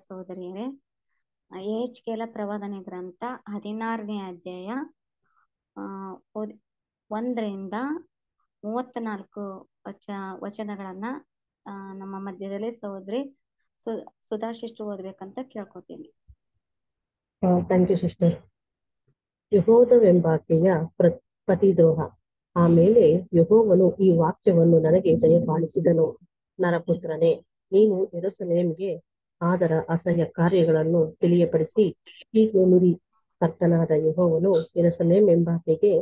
ಸಹೋದರ ಸಹೋದರಿಯರೇ ಕೆಲ ಪ್ರವಾದನೆ ಗ್ರಂಥ ಹದಿನಾರನೇ ಅಧ್ಯಾಯ ಒಂದರಿಂದ ಮೂವತ್ತ ನಾಲ್ಕು ವಚ ವಚನಗಳನ್ನ ನಮ್ಮ ಮಧ್ಯದಲ್ಲಿ ಸಹೋದರಿ ಸು ಸುಧಾ ಓದ್ಬೇಕಂತ ಕೇಳ್ಕೊತೀನಿ ಥ್ಯಾಂಕ್ ಯು ಸಿಸ್ಟರ್ ಯಹೋದವೆಂಬಾಕೆಯ ಪತಿದ್ರೋಹ ಆಮೇಲೆ ಯಹೋವನು ಈ ವಾಕ್ಯವನ್ನು ನನಗೆ ದಯಪಾಲಿಸಿದನು ನರಪುತ್ರನೇ ನೀನು ಎರಸಲೇಮ್ಗೆ ಆದರ ಅಸಹ್ಯ ಕಾರ್ಯಗಳನ್ನು ತಿಳಿಯಪಡಿಸಿ ಹೀಗೆ ನುರಿ ಕರ್ತನಾದ ಯಹೋವನು ಎಂಬಾಕೆಗೆ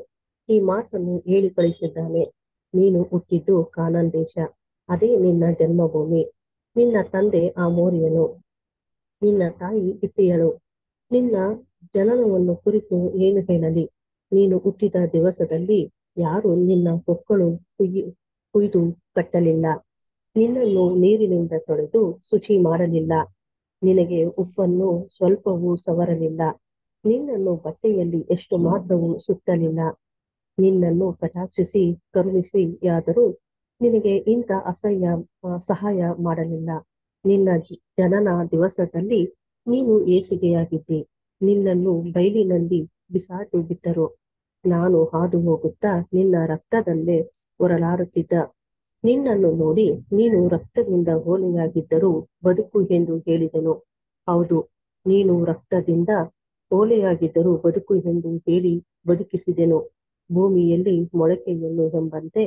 ಈ ಮಾತನ್ನು ಹೇಳಿ ಕಳಿಸಿದ್ದಾನೆ ನೀನು ಹುಟ್ಟಿದ್ದು ಕಾನನ್ ದೇಶ ಅದೇ ನಿನ್ನ ಜನ್ಮಭೂಮಿ ನಿನ್ನ ತಂದೆ ಆ ಮೋರಿಯನು ನಿನ್ನ ತಾಯಿ ಹಿತ್ತಿಯಳು ನಿನ್ನ ಜನನವನ್ನು ಕುರಿತು ಏನು ಹೇಳಲಿ ನೀನು ಹುಟ್ಟಿದ ದಿವಸದಲ್ಲಿ ಯಾರು ನಿನ್ನ ಕೊಕ್ಕಳು ಕುಯ್ಯಿ ಕುಯ್ದು ಕಟ್ಟಲಿಲ್ಲ ನಿನ್ನನ್ನು ನೀರಿನಿಂದ ತೊಳೆದು ಶುಚಿ ಮಾಡಲಿಲ್ಲ ನಿನಗೆ ಉಪ್ಪನ್ನು ಸ್ವಲ್ಪವೂ ಸವರಲಿಲ್ಲ ನಿನ್ನನ್ನು ಬಟ್ಟೆಯಲ್ಲಿ ಎಷ್ಟು ಮಾತ್ರವೂ ಸುತ್ತಲಿಲ್ಲ ನಿನ್ನನ್ನು ಕಟಾಕ್ಷಿಸಿ ಕರುಣಿಸಿ ಯಾದರೂ ನಿನಗೆ ಇಂಥ ಅಸಹ್ಯ ಸಹಾಯ ಮಾಡಲಿಲ್ಲ ನಿನ್ನ ಜನನ ದಿವಸದಲ್ಲಿ ನೀನು ಏಸಿಗೆಯಾಗಿದ್ದಿ ನಿನ್ನನ್ನು ಬೈಲಿನಲ್ಲಿ ಬಿಸಾಟು ಬಿಟ್ಟರು ನಾನು ಹಾದು ಹೋಗುತ್ತಾ ನಿನ್ನ ರಕ್ತದಲ್ಲೇ ಹೊರಲಾಡುತ್ತಿದ್ದ ನಿನ್ನನ್ನು ನೋಡಿ ನೀನು ರಕ್ತದಿಂದ ಹೋಲೆಯಾಗಿದ್ದರೂ ಬದುಕು ಎಂದು ಹೇಳಿದನು ಹೌದು ನೀನು ರಕ್ತದಿಂದ ಹೋಲೆಯಾಗಿದ್ದರೂ ಬದುಕು ಎಂದು ಹೇಳಿ ಬದುಕಿಸಿದೆನು ಭೂಮಿಯಲ್ಲಿ ಮೊಳಕೆಯನ್ನು ಎಂಬಂತೆ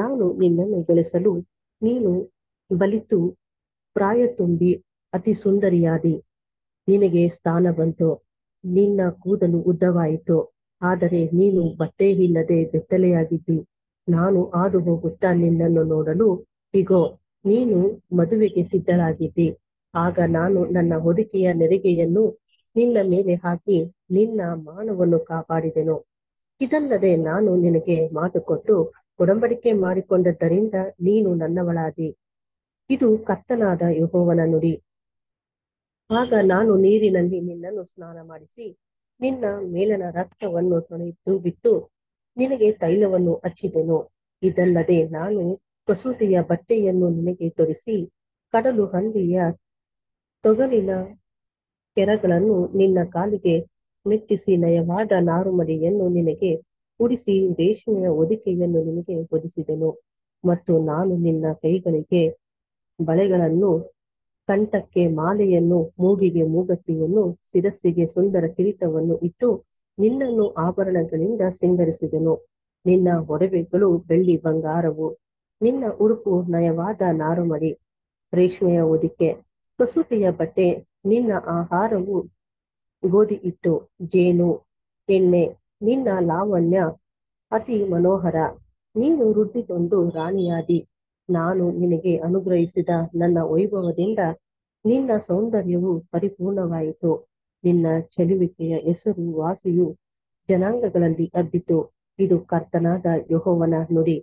ನಾನು ನಿನ್ನನ್ನು ಬೆಳೆಸಲು ನೀನು ಬಲಿತು ಪ್ರಾಯ ತುಂಬಿ ಅತಿ ಸುಂದರಿಯಾದಿ ನಿನಗೆ ಸ್ಥಾನ ಬಂತು ನಿನ್ನ ಕೂದಲು ಉದ್ದವಾಯಿತು ಆದರೆ ನೀನು ಬಟ್ಟೆ ಇಲ್ಲದೆ ಬೆತ್ತಲೆಯಾಗಿದ್ದಿ ನಾನು ಹಾದು ಹೋಗುತ್ತಾ ನಿನ್ನನ್ನು ನೋಡಲು ಇಗೋ ನೀನು ಮದುವೆಗೆ ಸಿದ್ಧಳಾಗಿದ್ದಿ ಆಗ ನಾನು ನನ್ನ ಹೊದಿಕೆಯ ನೆರಿಗೆಯನ್ನು ನಿನ್ನ ಮೇಲೆ ಹಾಕಿ ನಿನ್ನ ಮಾನವನ್ನು ಕಾಪಾಡಿದೆನು ಇದಲ್ಲದೆ ನಾನು ನಿನಗೆ ಮಾತು ಕೊಟ್ಟು ಒಡಂಬಡಿಕೆ ಮಾಡಿಕೊಂಡದ್ದರಿಂದ ನೀನು ನನ್ನವಳಾದಿ ಇದು ಕತ್ತನಾದ ಯಹೋವನ ನುಡಿ ಆಗ ನಾನು ನೀರಿನಲ್ಲಿ ನಿನ್ನನ್ನು ಸ್ನಾನ ಮಾಡಿಸಿ ನಿನ್ನ ಮೇಲನ ರಕ್ತವನ್ನು ತೊಳೆದು ಬಿಟ್ಟು ನಿನಗೆ ತೈಲವನ್ನು ಹಚ್ಚಿದೆನು ಇದಲ್ಲದೆ ನಾನು ಕಸೂತಿಯ ಬಟ್ಟೆಯನ್ನು ನಿನಗೆ ತೊರಿಸಿ ಕಡಲು ಹಂದಿಯ ತೊಗಲಿನ ಕೆರಗಳನ್ನು ನಿನ್ನ ಕಾಲಿಗೆ ಮೆಟ್ಟಿಸಿ ನಯವಾದ ನಾರುಮಡಿಯನ್ನು ನಿನಗೆ ಉಡಿಸಿ ರೇಷ್ಮೆಯ ಹೊದಿಕೆಯನ್ನು ನಿನಗೆ ಹೊದಿಸಿದೆನು ಮತ್ತು ನಾನು ನಿನ್ನ ಕೈಗಳಿಗೆ ಬಳೆಗಳನ್ನು ಕಂಠಕ್ಕೆ ಮಾಲೆಯನ್ನು ಮೂಗಿಗೆ ಮೂಗತ್ತಿಯನ್ನು ಶಿರಸ್ಸಿಗೆ ಸುಂದರ ಕಿರೀಟವನ್ನು ಇಟ್ಟು ನಿನ್ನನ್ನು ಆಭರಣಗಳಿಂದ ಸಿಂಗರಿಸಿದನು ನಿನ್ನ ಒಡವೆಗಳು ಬೆಳ್ಳಿ ಬಂಗಾರವು ನಿನ್ನ ಉರುಪು ನಯವಾದ ನಾರುಮಡಿ ರೇಷ್ಮೆಯ ಹೊದಿಕೆ ಕಸೂತಿಯ ಬಟ್ಟೆ ನಿನ್ನ ಆಹಾರವು ಗೋಧಿ ಇಟ್ಟು ಜೇನು ಎಣ್ಣೆ ನಿನ್ನ ಲಾವಣ್ಯ ಅತಿ ಮನೋಹರ ನೀನು ವೃದ್ಧಿಗೊಂಡು ರಾಣಿಯಾದಿ ನಾನು ನಿನಗೆ ಅನುಗ್ರಹಿಸಿದ ನನ್ನ ವೈಭವದಿಂದ ನಿನ್ನ ಸೌಂದರ್ಯವು ಪರಿಪೂರ್ಣವಾಯಿತು ನಿನ್ನ ಚೆಲುವಿಕೆಯ ಹೆಸರು ವಾಸಿಯು ಜನಾಂಗಗಳಲ್ಲಿ ಅಬ್ಬಿತು ಇದು ಕರ್ತನಾದ ಯಹೋವನ ನುಡಿ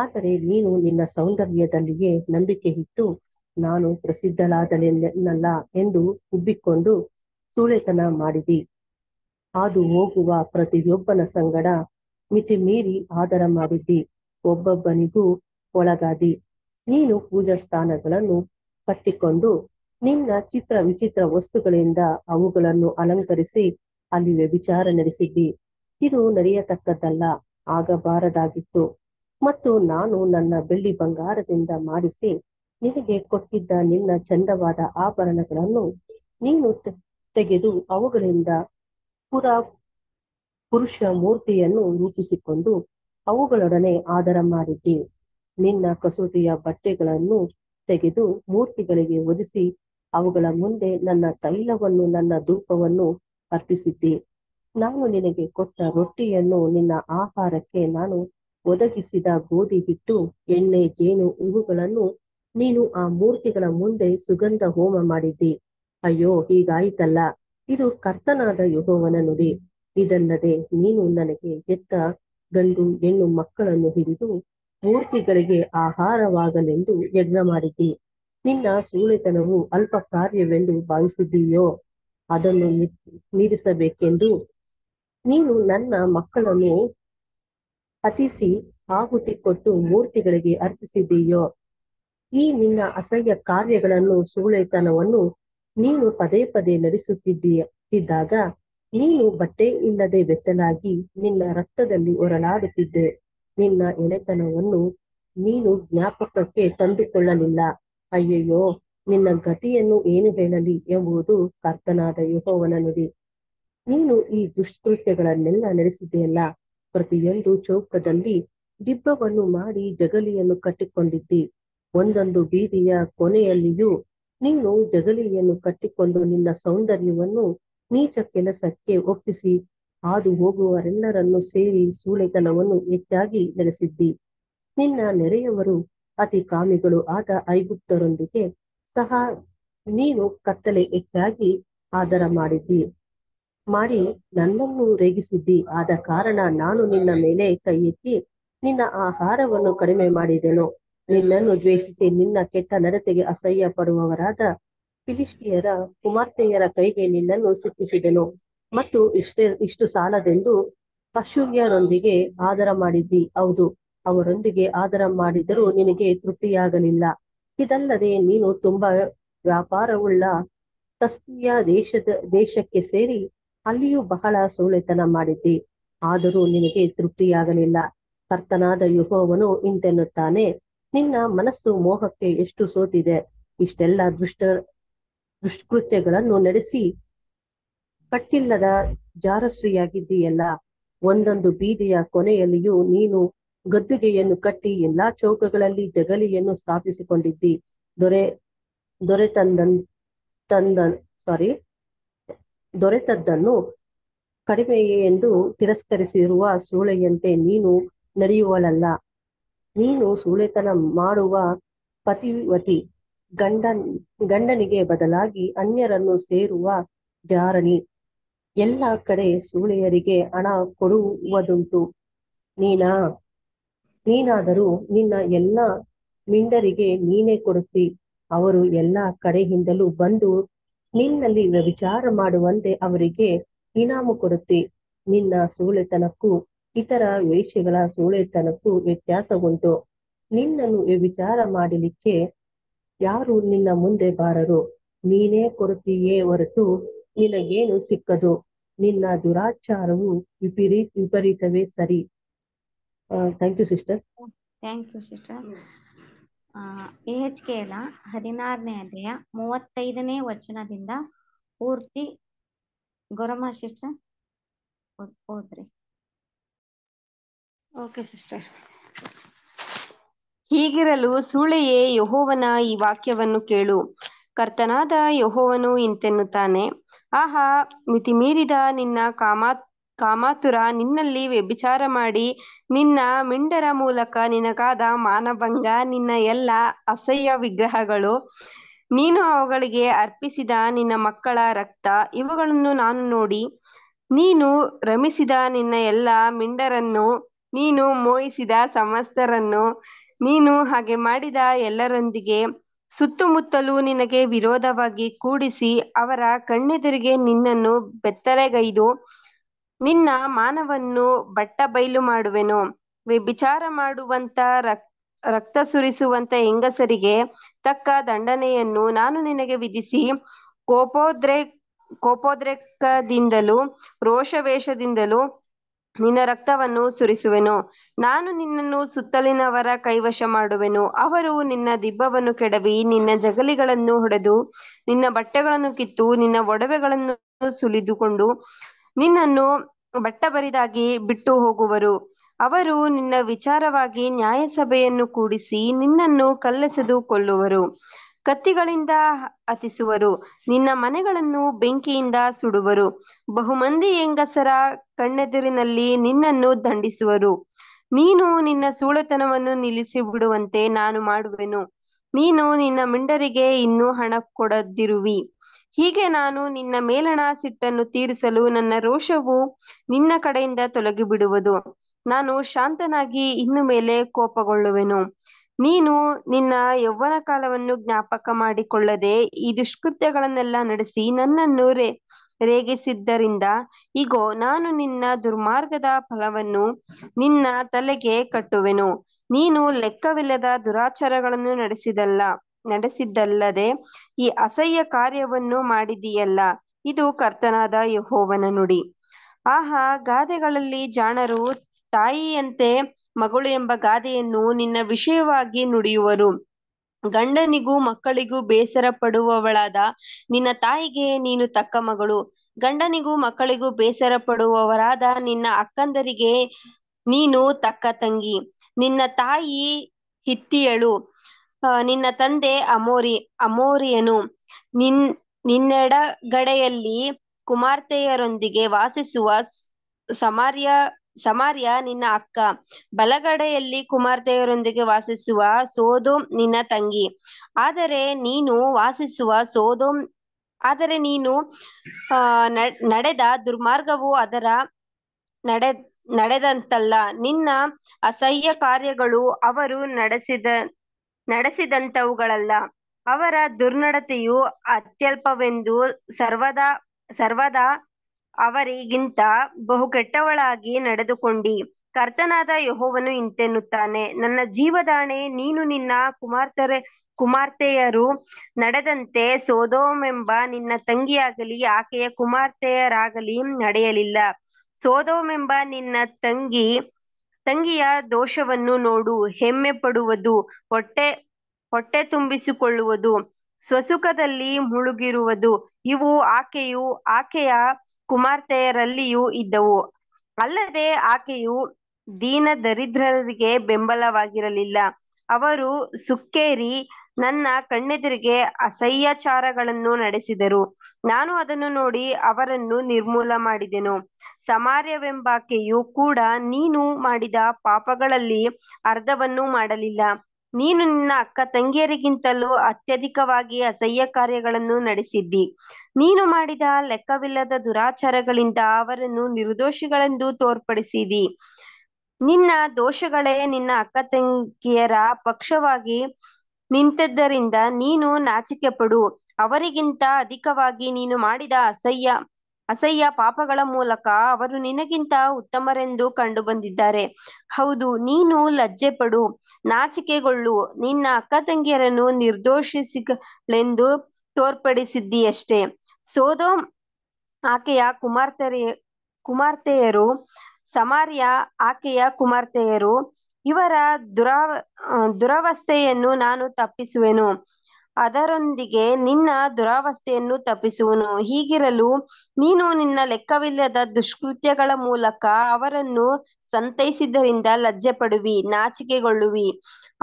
ಆದರೆ ನೀನು ನಿನ್ನ ಸೌಂದರ್ಯದಲ್ಲಿಯೇ ನಂಬಿಕೆ ಇಟ್ಟು ನಾನು ಪ್ರಸಿದ್ಧಳಾದಳೆನ್ನಲ್ಲ ಎಂದು ಉಬ್ಬಿಕೊಂಡು ಸೂಳೆತನ ಮಾಡಿದಿ ಹಾದು ಹೋಗುವ ಪ್ರತಿಯೊಬ್ಬನ ಸಂಗಡ ಮೀರಿ ಆದರ ಮಾಡಿದ್ದಿ ಒಬ್ಬೊಬ್ಬನಿಗೂ ಒಳಗಾದಿ ನೀನು ಪೂಜಾ ಸ್ಥಾನಗಳನ್ನು ಕಟ್ಟಿಕೊಂಡು ನಿನ್ನ ಚಿತ್ರ ವಿಚಿತ್ರ ವಸ್ತುಗಳಿಂದ ಅವುಗಳನ್ನು ಅಲಂಕರಿಸಿ ಅಲ್ಲಿ ವ್ಯಭಿಚಾರ ನಡೆಸಿದ್ದಿ ಇದು ನಡೆಯತಕ್ಕದ್ದಲ್ಲ ಆಗಬಾರದಾಗಿತ್ತು ಮತ್ತು ನಾನು ನನ್ನ ಬೆಳ್ಳಿ ಬಂಗಾರದಿಂದ ಮಾಡಿಸಿ ನಿನಗೆ ಕೊಟ್ಟಿದ್ದ ನಿನ್ನ ಚಂದವಾದ ಆಭರಣಗಳನ್ನು ನೀನು ತೆಗೆದು ಅವುಗಳಿಂದ ಪುರ ಪುರುಷ ಮೂರ್ತಿಯನ್ನು ರೂಪಿಸಿಕೊಂಡು ಅವುಗಳೊಡನೆ ಆಧಾರ ಮಾಡಿದ್ದಿ ನಿನ್ನ ಕಸೂತಿಯ ಬಟ್ಟೆಗಳನ್ನು ತೆಗೆದು ಮೂರ್ತಿಗಳಿಗೆ ಒದಿಸಿ ಅವುಗಳ ಮುಂದೆ ನನ್ನ ತೈಲವನ್ನು ನನ್ನ ಧೂಪವನ್ನು ಅರ್ಪಿಸಿದ್ದೆ ನಾನು ನಿನಗೆ ಕೊಟ್ಟ ರೊಟ್ಟಿಯನ್ನು ನಿನ್ನ ಆಹಾರಕ್ಕೆ ನಾನು ಒದಗಿಸಿದ ಗೋಧಿ ಹಿಟ್ಟು ಎಣ್ಣೆ ಜೇನು ಇವುಗಳನ್ನು ನೀನು ಆ ಮೂರ್ತಿಗಳ ಮುಂದೆ ಸುಗಂಧ ಹೋಮ ಮಾಡಿದ್ದಿ ಅಯ್ಯೋ ಹೀಗಾಯಿತಲ್ಲ ಇದು ಕರ್ತನಾದ ಯುಹೋವನ ನುಡಿ ಇದಲ್ಲದೆ ನೀನು ನನಗೆ ಎತ್ತ ಗಂಡು ಹೆಣ್ಣು ಮಕ್ಕಳನ್ನು ಹಿಡಿದು ಮೂರ್ತಿಗಳಿಗೆ ಆಹಾರವಾಗಲೆಂದು ಯಜ್ಞ ಮಾಡಿದ್ದಿ ನಿನ್ನ ಸೂಳೆತನವು ಅಲ್ಪ ಕಾರ್ಯವೆಂದು ಭಾವಿಸಿದ್ದೀಯೋ ಅದನ್ನು ಮೀರಿಸಬೇಕೆಂದು ನೀನು ನನ್ನ ಮಕ್ಕಳನ್ನು ಅತಿಸಿ ಆಹುತಿ ಕೊಟ್ಟು ಮೂರ್ತಿಗಳಿಗೆ ಅರ್ಪಿಸಿದ್ದೀಯೋ ಈ ನಿನ್ನ ಅಸಹ್ಯ ಕಾರ್ಯಗಳನ್ನು ಸೂಳೆತನವನ್ನು ನೀನು ಪದೇ ಪದೇ ನಡೆಸುತ್ತಿದ್ದೀಯಿದ್ದಾಗ ನೀನು ಬಟ್ಟೆ ಇಲ್ಲದೆ ಬೆತ್ತಲಾಗಿ ನಿನ್ನ ರಕ್ತದಲ್ಲಿ ಹೊರಳಾಡುತ್ತಿದ್ದೆ ನಿನ್ನ ಎಳೆತನವನ್ನು ನೀನು ಜ್ಞಾಪಕಕ್ಕೆ ತಂದುಕೊಳ್ಳಲಿಲ್ಲ ಅಯ್ಯಯ್ಯೋ ನಿನ್ನ ಗತಿಯನ್ನು ಏನು ಹೇಳಲಿ ಎಂಬುದು ಕರ್ತನಾದ ಯಹೋವನ ನುಡಿ ನೀನು ಈ ದುಷ್ಕೃತ್ಯಗಳನ್ನೆಲ್ಲ ನಡೆಸಿದ್ದೆಯಲ್ಲ ಪ್ರತಿಯೊಂದು ಚೌಕದಲ್ಲಿ ದಿಬ್ಬವನ್ನು ಮಾಡಿ ಜಗಲಿಯನ್ನು ಕಟ್ಟಿಕೊಂಡಿದ್ದಿ ಒಂದೊಂದು ಬೀದಿಯ ಕೊನೆಯಲ್ಲಿಯೂ ನೀನು ಜಗಲಿಯನ್ನು ಕಟ್ಟಿಕೊಂಡು ನಿನ್ನ ಸೌಂದರ್ಯವನ್ನು ನೀಚ ಕೆಲಸಕ್ಕೆ ಒಪ್ಪಿಸಿ ಹಾದು ಹೋಗುವರೆಲ್ಲರನ್ನು ಸೇರಿ ಸೂಳೆತನವನ್ನು ಹೆಚ್ಚಾಗಿ ನಡೆಸಿದ್ದಿ ನಿನ್ನ ನೆರೆಯವರು ಅತಿ ಕಾಮಿಗಳು ಆದ ಐಗುಪ್ತರೊಂದಿಗೆ ಸಹ ನೀನು ಕತ್ತಲೆ ಹೆಚ್ಚಾಗಿ ಆದರ ಮಾಡಿದ್ದಿ ಮಾಡಿ ನನ್ನನ್ನು ರೇಗಿಸಿದ್ದಿ ಆದ ಕಾರಣ ನಾನು ನಿನ್ನ ಮೇಲೆ ಕೈ ಎತ್ತಿ ನಿನ್ನ ಆಹಾರವನ್ನು ಕಡಿಮೆ ಮಾಡಿದೆನು ನಿನ್ನನ್ನು ದ್ವೇಷಿಸಿ ನಿನ್ನ ಕೆಟ್ಟ ನಡತೆಗೆ ಅಸಹ್ಯ ಪಡುವವರಾದ ಫಿಲಿಸ್ಟಿಯರ ಕುಮಾರ್ತೆಯರ ಕೈಗೆ ನಿನ್ನನ್ನು ಸಿಕ್ಕಿಸಿದೆನು ಮತ್ತು ಇಷ್ಟೇ ಇಷ್ಟು ಸಾಲದೆಂದು ಪಶುರ್ಯರೊಂದಿಗೆ ಆಧಾರ ಮಾಡಿದ್ದಿ ಹೌದು ಅವರೊಂದಿಗೆ ಆದರ ಮಾಡಿದರೂ ನಿನಗೆ ತೃಪ್ತಿಯಾಗಲಿಲ್ಲ ಇದಲ್ಲದೆ ನೀನು ತುಂಬಾ ವ್ಯಾಪಾರವುಳ್ಳ ತಸ್ತಿಯ ದೇಶದ ದೇಶಕ್ಕೆ ಸೇರಿ ಅಲ್ಲಿಯೂ ಬಹಳ ಸೋಳೆತನ ಮಾಡಿದ್ದಿ ಆದರೂ ನಿನಗೆ ತೃಪ್ತಿಯಾಗಲಿಲ್ಲ ಕರ್ತನಾದ ಯುಹೋವನು ಇಂತೆನ್ನುತ್ತಾನೆ ನಿನ್ನ ಮನಸ್ಸು ಮೋಹಕ್ಕೆ ಎಷ್ಟು ಸೋತಿದೆ ಇಷ್ಟೆಲ್ಲ ದುಷ್ಟ ದುಷ್ಕೃತ್ಯಗಳನ್ನು ನಡೆಸಿ ಕಟ್ಟಿಲ್ಲದ ಜಾರಸ್ವಿಯಾಗಿದ್ದೀಯಲ್ಲ ಒಂದೊಂದು ಬೀದಿಯ ಕೊನೆಯಲ್ಲಿಯೂ ನೀನು ಗದ್ದುಗೆಯನ್ನು ಕಟ್ಟಿ ಎಲ್ಲಾ ಚೌಕಗಳಲ್ಲಿ ಜಗಲಿಯನ್ನು ಸ್ಥಾಪಿಸಿಕೊಂಡಿದ್ದಿ ದೊರೆ ದೊರೆ ತಂದ ಸಾರಿ ದೊರೆತದ್ದನ್ನು ಕಡಿಮೆಯೇ ಎಂದು ತಿರಸ್ಕರಿಸಿರುವ ಸೂಳೆಯಂತೆ ನೀನು ನಡೆಯುವಳಲ್ಲ ನೀನು ಸೂಳೆತನ ಮಾಡುವ ಪತಿವತಿ ಗಂಡನ್ ಗಂಡನಿಗೆ ಬದಲಾಗಿ ಅನ್ಯರನ್ನು ಸೇರುವ ಜಾರಣಿ ಎಲ್ಲ ಕಡೆ ಸೂಳೆಯರಿಗೆ ಹಣ ಕೊಡುವುದುಂಟು ನೀನಾ ನೀನಾದರೂ ನಿನ್ನ ಎಲ್ಲ ಮಿಂಡರಿಗೆ ನೀನೇ ಕೊಡುತ್ತಿ ಅವರು ಎಲ್ಲ ಕಡೆಯಿಂದಲೂ ಬಂದು ನಿನ್ನಲ್ಲಿ ವಿಚಾರ ಮಾಡುವಂತೆ ಅವರಿಗೆ ಇನಾಮು ಕೊಡುತ್ತಿ ನಿನ್ನ ಸೂಳೆತನಕ್ಕೂ ಇತರ ವೇಷಗಳ ಸೂಳೆತನಕ್ಕೂ ಉಂಟು ನಿನ್ನನ್ನು ವಿಚಾರ ಮಾಡಲಿಕ್ಕೆ ಯಾರು ನಿನ್ನ ಮುಂದೆ ಬಾರರು ನೀನೇ ಕೊಡುತ್ತೀಯೇ ಹೊರತು ನಿನಗೇನು ಸಿಕ್ಕದು ನಿನ್ನ ದುರಾಚಾರವು ವಿಪರೀತ ವಿಪರೀತವೇ ಸರಿ thank you sister thank you sister ಎ ಎಚ್ ಕೆಲ ಹದಿನಾರನೇ ಅಧ್ಯಾಯ ಮೂವತ್ತೈದನೇ ವಚನದಿಂದ ಪೂರ್ತಿ ಗೊರಮ ಸಿಸ್ಟರ್ ಹೋದ್ರಿ ಓಕೆ ಸಿಸ್ಟರ್ ಹೀಗಿರಲು ಸುಳೆಯೇ ಯಹೋವನ ಈ ವಾಕ್ಯವನ್ನು ಕೇಳು ಕರ್ತನಾದ ಯಹೋವನು ಇಂತೆನ್ನುತ್ತಾನೆ ಆಹಾ ಮಿತಿ ಮೀರಿದ ನಿನ್ನ ಕಾಮಾತ್ ಕಾಮಾತುರ ನಿನ್ನಲ್ಲಿ ವ್ಯಭಿಚಾರ ಮಾಡಿ ನಿನ್ನ ಮಿಂಡರ ಮೂಲಕ ನಿನಗಾದ ಮಾನಭಂಗ ನಿನ್ನ ಎಲ್ಲ ಅಸಹ್ಯ ವಿಗ್ರಹಗಳು ನೀನು ಅವುಗಳಿಗೆ ಅರ್ಪಿಸಿದ ನಿನ್ನ ಮಕ್ಕಳ ರಕ್ತ ಇವುಗಳನ್ನು ನಾನು ನೋಡಿ ನೀನು ರಮಿಸಿದ ನಿನ್ನ ಎಲ್ಲ ಮಿಂಡರನ್ನು ನೀನು ಮೋಹಿಸಿದ ಸಮಸ್ತರನ್ನು ನೀನು ಹಾಗೆ ಮಾಡಿದ ಎಲ್ಲರೊಂದಿಗೆ ಸುತ್ತಮುತ್ತಲೂ ನಿನಗೆ ವಿರೋಧವಾಗಿ ಕೂಡಿಸಿ ಅವರ ಕಣ್ಣೆದುರಿಗೆ ನಿನ್ನನ್ನು ಬೆತ್ತಲೆಗೈದು ನಿನ್ನ ಮಾನವನ್ನು ಬಯಲು ಮಾಡುವೆನು ವಿಚಾರ ಮಾಡುವಂತ ರಕ್ ರಕ್ತ ಸುರಿಸುವಂತ ಹೆಂಗಸರಿಗೆ ತಕ್ಕ ದಂಡನೆಯನ್ನು ನಾನು ನಿನಗೆ ವಿಧಿಸಿ ಕೋಪೋದ್ರೆ ಕೋಪೋದ್ರೇಕದಿಂದಲೂ ರೋಷವೇಷದಿಂದಲೂ ನಿನ್ನ ರಕ್ತವನ್ನು ಸುರಿಸುವೆನು ನಾನು ನಿನ್ನನ್ನು ಸುತ್ತಲಿನವರ ಕೈವಶ ಮಾಡುವೆನು ಅವರು ನಿನ್ನ ದಿಬ್ಬವನ್ನು ಕೆಡವಿ ನಿನ್ನ ಜಗಲಿಗಳನ್ನು ಹೊಡೆದು ನಿನ್ನ ಬಟ್ಟೆಗಳನ್ನು ಕಿತ್ತು ನಿನ್ನ ಒಡವೆಗಳನ್ನು ಸುಲಿದುಕೊಂಡು ನಿನ್ನನ್ನು ಬಟ್ಟಬರಿದಾಗಿ ಬಿಟ್ಟು ಹೋಗುವರು ಅವರು ನಿನ್ನ ವಿಚಾರವಾಗಿ ನ್ಯಾಯಸಭೆಯನ್ನು ಕೂಡಿಸಿ ನಿನ್ನನ್ನು ಕಲ್ಲೆಸೆದು ಕೊಲ್ಲುವರು ಕತ್ತಿಗಳಿಂದ ಅತಿಸುವರು ನಿನ್ನ ಮನೆಗಳನ್ನು ಬೆಂಕಿಯಿಂದ ಸುಡುವರು ಬಹುಮಂದಿ ಹೆಂಗಸರ ಕಣ್ಣೆದುರಿನಲ್ಲಿ ನಿನ್ನನ್ನು ದಂಡಿಸುವರು ನೀನು ನಿನ್ನ ಸೂಳೆತನವನ್ನು ನಿಲ್ಲಿಸಿ ಬಿಡುವಂತೆ ನಾನು ಮಾಡುವೆನು ನೀನು ನಿನ್ನ ಮಿಂಡರಿಗೆ ಇನ್ನೂ ಹಣ ಕೊಡದಿರುವಿ ಹೀಗೆ ನಾನು ನಿನ್ನ ಮೇಲಣ ಸಿಟ್ಟನ್ನು ತೀರಿಸಲು ನನ್ನ ರೋಷವು ನಿನ್ನ ಕಡೆಯಿಂದ ತೊಲಗಿ ಬಿಡುವುದು ನಾನು ಶಾಂತನಾಗಿ ಇನ್ನು ಮೇಲೆ ಕೋಪಗೊಳ್ಳುವೆನು ನೀನು ನಿನ್ನ ಯೌವನ ಕಾಲವನ್ನು ಜ್ಞಾಪಕ ಮಾಡಿಕೊಳ್ಳದೆ ಈ ದುಷ್ಕೃತ್ಯಗಳನ್ನೆಲ್ಲ ನಡೆಸಿ ನನ್ನನ್ನು ರೇ ರೇಗಿಸಿದ್ದರಿಂದ ಇಗೋ ನಾನು ನಿನ್ನ ದುರ್ಮಾರ್ಗದ ಫಲವನ್ನು ನಿನ್ನ ತಲೆಗೆ ಕಟ್ಟುವೆನು ನೀನು ಲೆಕ್ಕವಿಲ್ಲದ ದುರಾಚಾರಗಳನ್ನು ನಡೆಸಿದಲ್ಲ ನಡೆಸಿದ್ದಲ್ಲದೆ ಈ ಅಸಹ್ಯ ಕಾರ್ಯವನ್ನು ಮಾಡಿದೀಯಲ್ಲ ಇದು ಕರ್ತನಾದ ಯಹೋವನ ನುಡಿ ಆಹಾ ಗಾದೆಗಳಲ್ಲಿ ಜಾಣರು ತಾಯಿಯಂತೆ ಮಗಳು ಎಂಬ ಗಾದೆಯನ್ನು ನಿನ್ನ ವಿಷಯವಾಗಿ ನುಡಿಯುವರು ಗಂಡನಿಗೂ ಮಕ್ಕಳಿಗೂ ಬೇಸರ ಪಡುವವಳಾದ ನಿನ್ನ ತಾಯಿಗೆ ನೀನು ತಕ್ಕ ಮಗಳು ಗಂಡನಿಗೂ ಮಕ್ಕಳಿಗೂ ಬೇಸರ ಪಡುವವರಾದ ನಿನ್ನ ಅಕ್ಕಂದರಿಗೆ ನೀನು ತಕ್ಕ ತಂಗಿ ನಿನ್ನ ತಾಯಿ ಹಿತ್ತಿಯಳು ನಿನ್ನ ತಂದೆ ಅಮೋರಿ ಅಮೋರಿಯನು ನಿನ್ ನಿನ್ನೆಡಗಡೆಯಲ್ಲಿ ಕುಮಾರ್ತೆಯರೊಂದಿಗೆ ವಾಸಿಸುವ ಸಮಾರ್ಯ ಸಮಾರ್ಯ ನಿನ್ನ ಅಕ್ಕ ಬಲಗಡೆಯಲ್ಲಿ ಕುಮಾರ್ತೆಯರೊಂದಿಗೆ ವಾಸಿಸುವ ಸೋದೋಮ್ ನಿನ್ನ ತಂಗಿ ಆದರೆ ನೀನು ವಾಸಿಸುವ ಸೋದೋಮ್ ಆದರೆ ನೀನು ಆ ನಡೆದ ದುರ್ಮಾರ್ಗವು ಅದರ ನಡೆ ನಡೆದಂತಲ್ಲ ನಿನ್ನ ಅಸಹ್ಯ ಕಾರ್ಯಗಳು ಅವರು ನಡೆಸಿದ ನಡೆಸಿದಂಥವುಗಳಲ್ಲ ಅವರ ದುರ್ನಡತೆಯು ಅತ್ಯಲ್ಪವೆಂದು ಸರ್ವದ ಸರ್ವದಾ ಅವರಿಗಿಂತ ಬಹು ಕೆಟ್ಟವಳಾಗಿ ನಡೆದುಕೊಂಡಿ ಕರ್ತನಾದ ಯಹೋವನು ಇಂತೆನ್ನುತ್ತಾನೆ ನನ್ನ ಜೀವದಾಣೆ ನೀನು ನಿನ್ನ ಕುಮಾರ್ತರೆ ಕುಮಾರ್ತೆಯರು ನಡೆದಂತೆ ಸೋದೋಮೆಂಬ ನಿನ್ನ ತಂಗಿಯಾಗಲಿ ಆಕೆಯ ಕುಮಾರ್ತೆಯರಾಗಲಿ ನಡೆಯಲಿಲ್ಲ ಸೋದೋಮೆಂಬ ನಿನ್ನ ತಂಗಿ ತಂಗಿಯ ದೋಷವನ್ನು ನೋಡು ಹೆಮ್ಮೆ ಪಡುವುದು ಹೊಟ್ಟೆ ಹೊಟ್ಟೆ ತುಂಬಿಸಿಕೊಳ್ಳುವುದು ಸ್ವಸುಖದಲ್ಲಿ ಮುಳುಗಿರುವುದು ಇವು ಆಕೆಯು ಆಕೆಯ ಕುಮಾರ್ತೆಯರಲ್ಲಿಯೂ ಇದ್ದವು ಅಲ್ಲದೆ ಆಕೆಯು ದೀನ ದರಿದ್ರರಿಗೆ ಬೆಂಬಲವಾಗಿರಲಿಲ್ಲ ಅವರು ಸುಕ್ಕೇರಿ ನನ್ನ ಕಣ್ಣೆದುರಿಗೆ ಅಸಹ್ಯಾಚಾರಗಳನ್ನು ನಡೆಸಿದರು ನಾನು ಅದನ್ನು ನೋಡಿ ಅವರನ್ನು ನಿರ್ಮೂಲ ಮಾಡಿದೆನು ಸಮಾರ್ಯವೆಂಬಾಕೆಯು ಕೂಡ ನೀನು ಮಾಡಿದ ಪಾಪಗಳಲ್ಲಿ ಅರ್ಧವನ್ನು ಮಾಡಲಿಲ್ಲ ನೀನು ನಿನ್ನ ಅಕ್ಕ ತಂಗಿಯರಿಗಿಂತಲೂ ಅತ್ಯಧಿಕವಾಗಿ ಅಸಹ್ಯ ಕಾರ್ಯಗಳನ್ನು ನಡೆಸಿದ್ದಿ ನೀನು ಮಾಡಿದ ಲೆಕ್ಕವಿಲ್ಲದ ದುರಾಚಾರಗಳಿಂದ ಅವರನ್ನು ನಿರ್ದೋಷಿಗಳೆಂದು ತೋರ್ಪಡಿಸಿದಿ ನಿನ್ನ ದೋಷಗಳೇ ನಿನ್ನ ಅಕ್ಕ ತಂಗಿಯರ ಪಕ್ಷವಾಗಿ ನಿಂತದ್ದರಿಂದ ನೀನು ನಾಚಿಕೆ ಪಡು ಅವರಿಗಿಂತ ಅಧಿಕವಾಗಿ ನೀನು ಮಾಡಿದ ಅಸಹ್ಯ ಅಸಹ್ಯ ಪಾಪಗಳ ಮೂಲಕ ಅವರು ನಿನಗಿಂತ ಉತ್ತಮರೆಂದು ಕಂಡು ಬಂದಿದ್ದಾರೆ ಹೌದು, ನೀನು ಲಜ್ಜೆ ಪಡು ನಾಚಿಕೆಗೊಳ್ಳು, ನಿನ್ನ ಅಕ್ಕ ತಂಗಿಯರನ್ನು ನಿರ್ದೋಷಿಗಳೆಂದು ತೋರ್ಪಡಿಸಿದ್ದೀಯಷ್ಟೇ ಸೋದೋ ಆಕೆಯ ಕುಮಾರ್ತೆಯರು, ಸಮಾರ್ಯ, ಆಕೆಯ ಕುಮಾರ್ತೆಯರು, ಇವರ ದುರಾವ ದುರವಸ್ಥೆಯನ್ನು ನಾನು ತಪ್ಪಿಸುವೆನು ಅದರೊಂದಿಗೆ ನಿನ್ನ ದುರಾವಸ್ಥೆಯನ್ನು ತಪ್ಪಿಸುವನು ಹೀಗಿರಲು ನೀನು ನಿನ್ನ ಲೆಕ್ಕವಿಲ್ಲದ ದುಷ್ಕೃತ್ಯಗಳ ಮೂಲಕ ಅವರನ್ನು ಸಂತೈಸಿದ್ದರಿಂದ ಲಜ್ಜೆ ಪಡುವಿ ನಾಚಿಕೆಗೊಳ್ಳುವಿ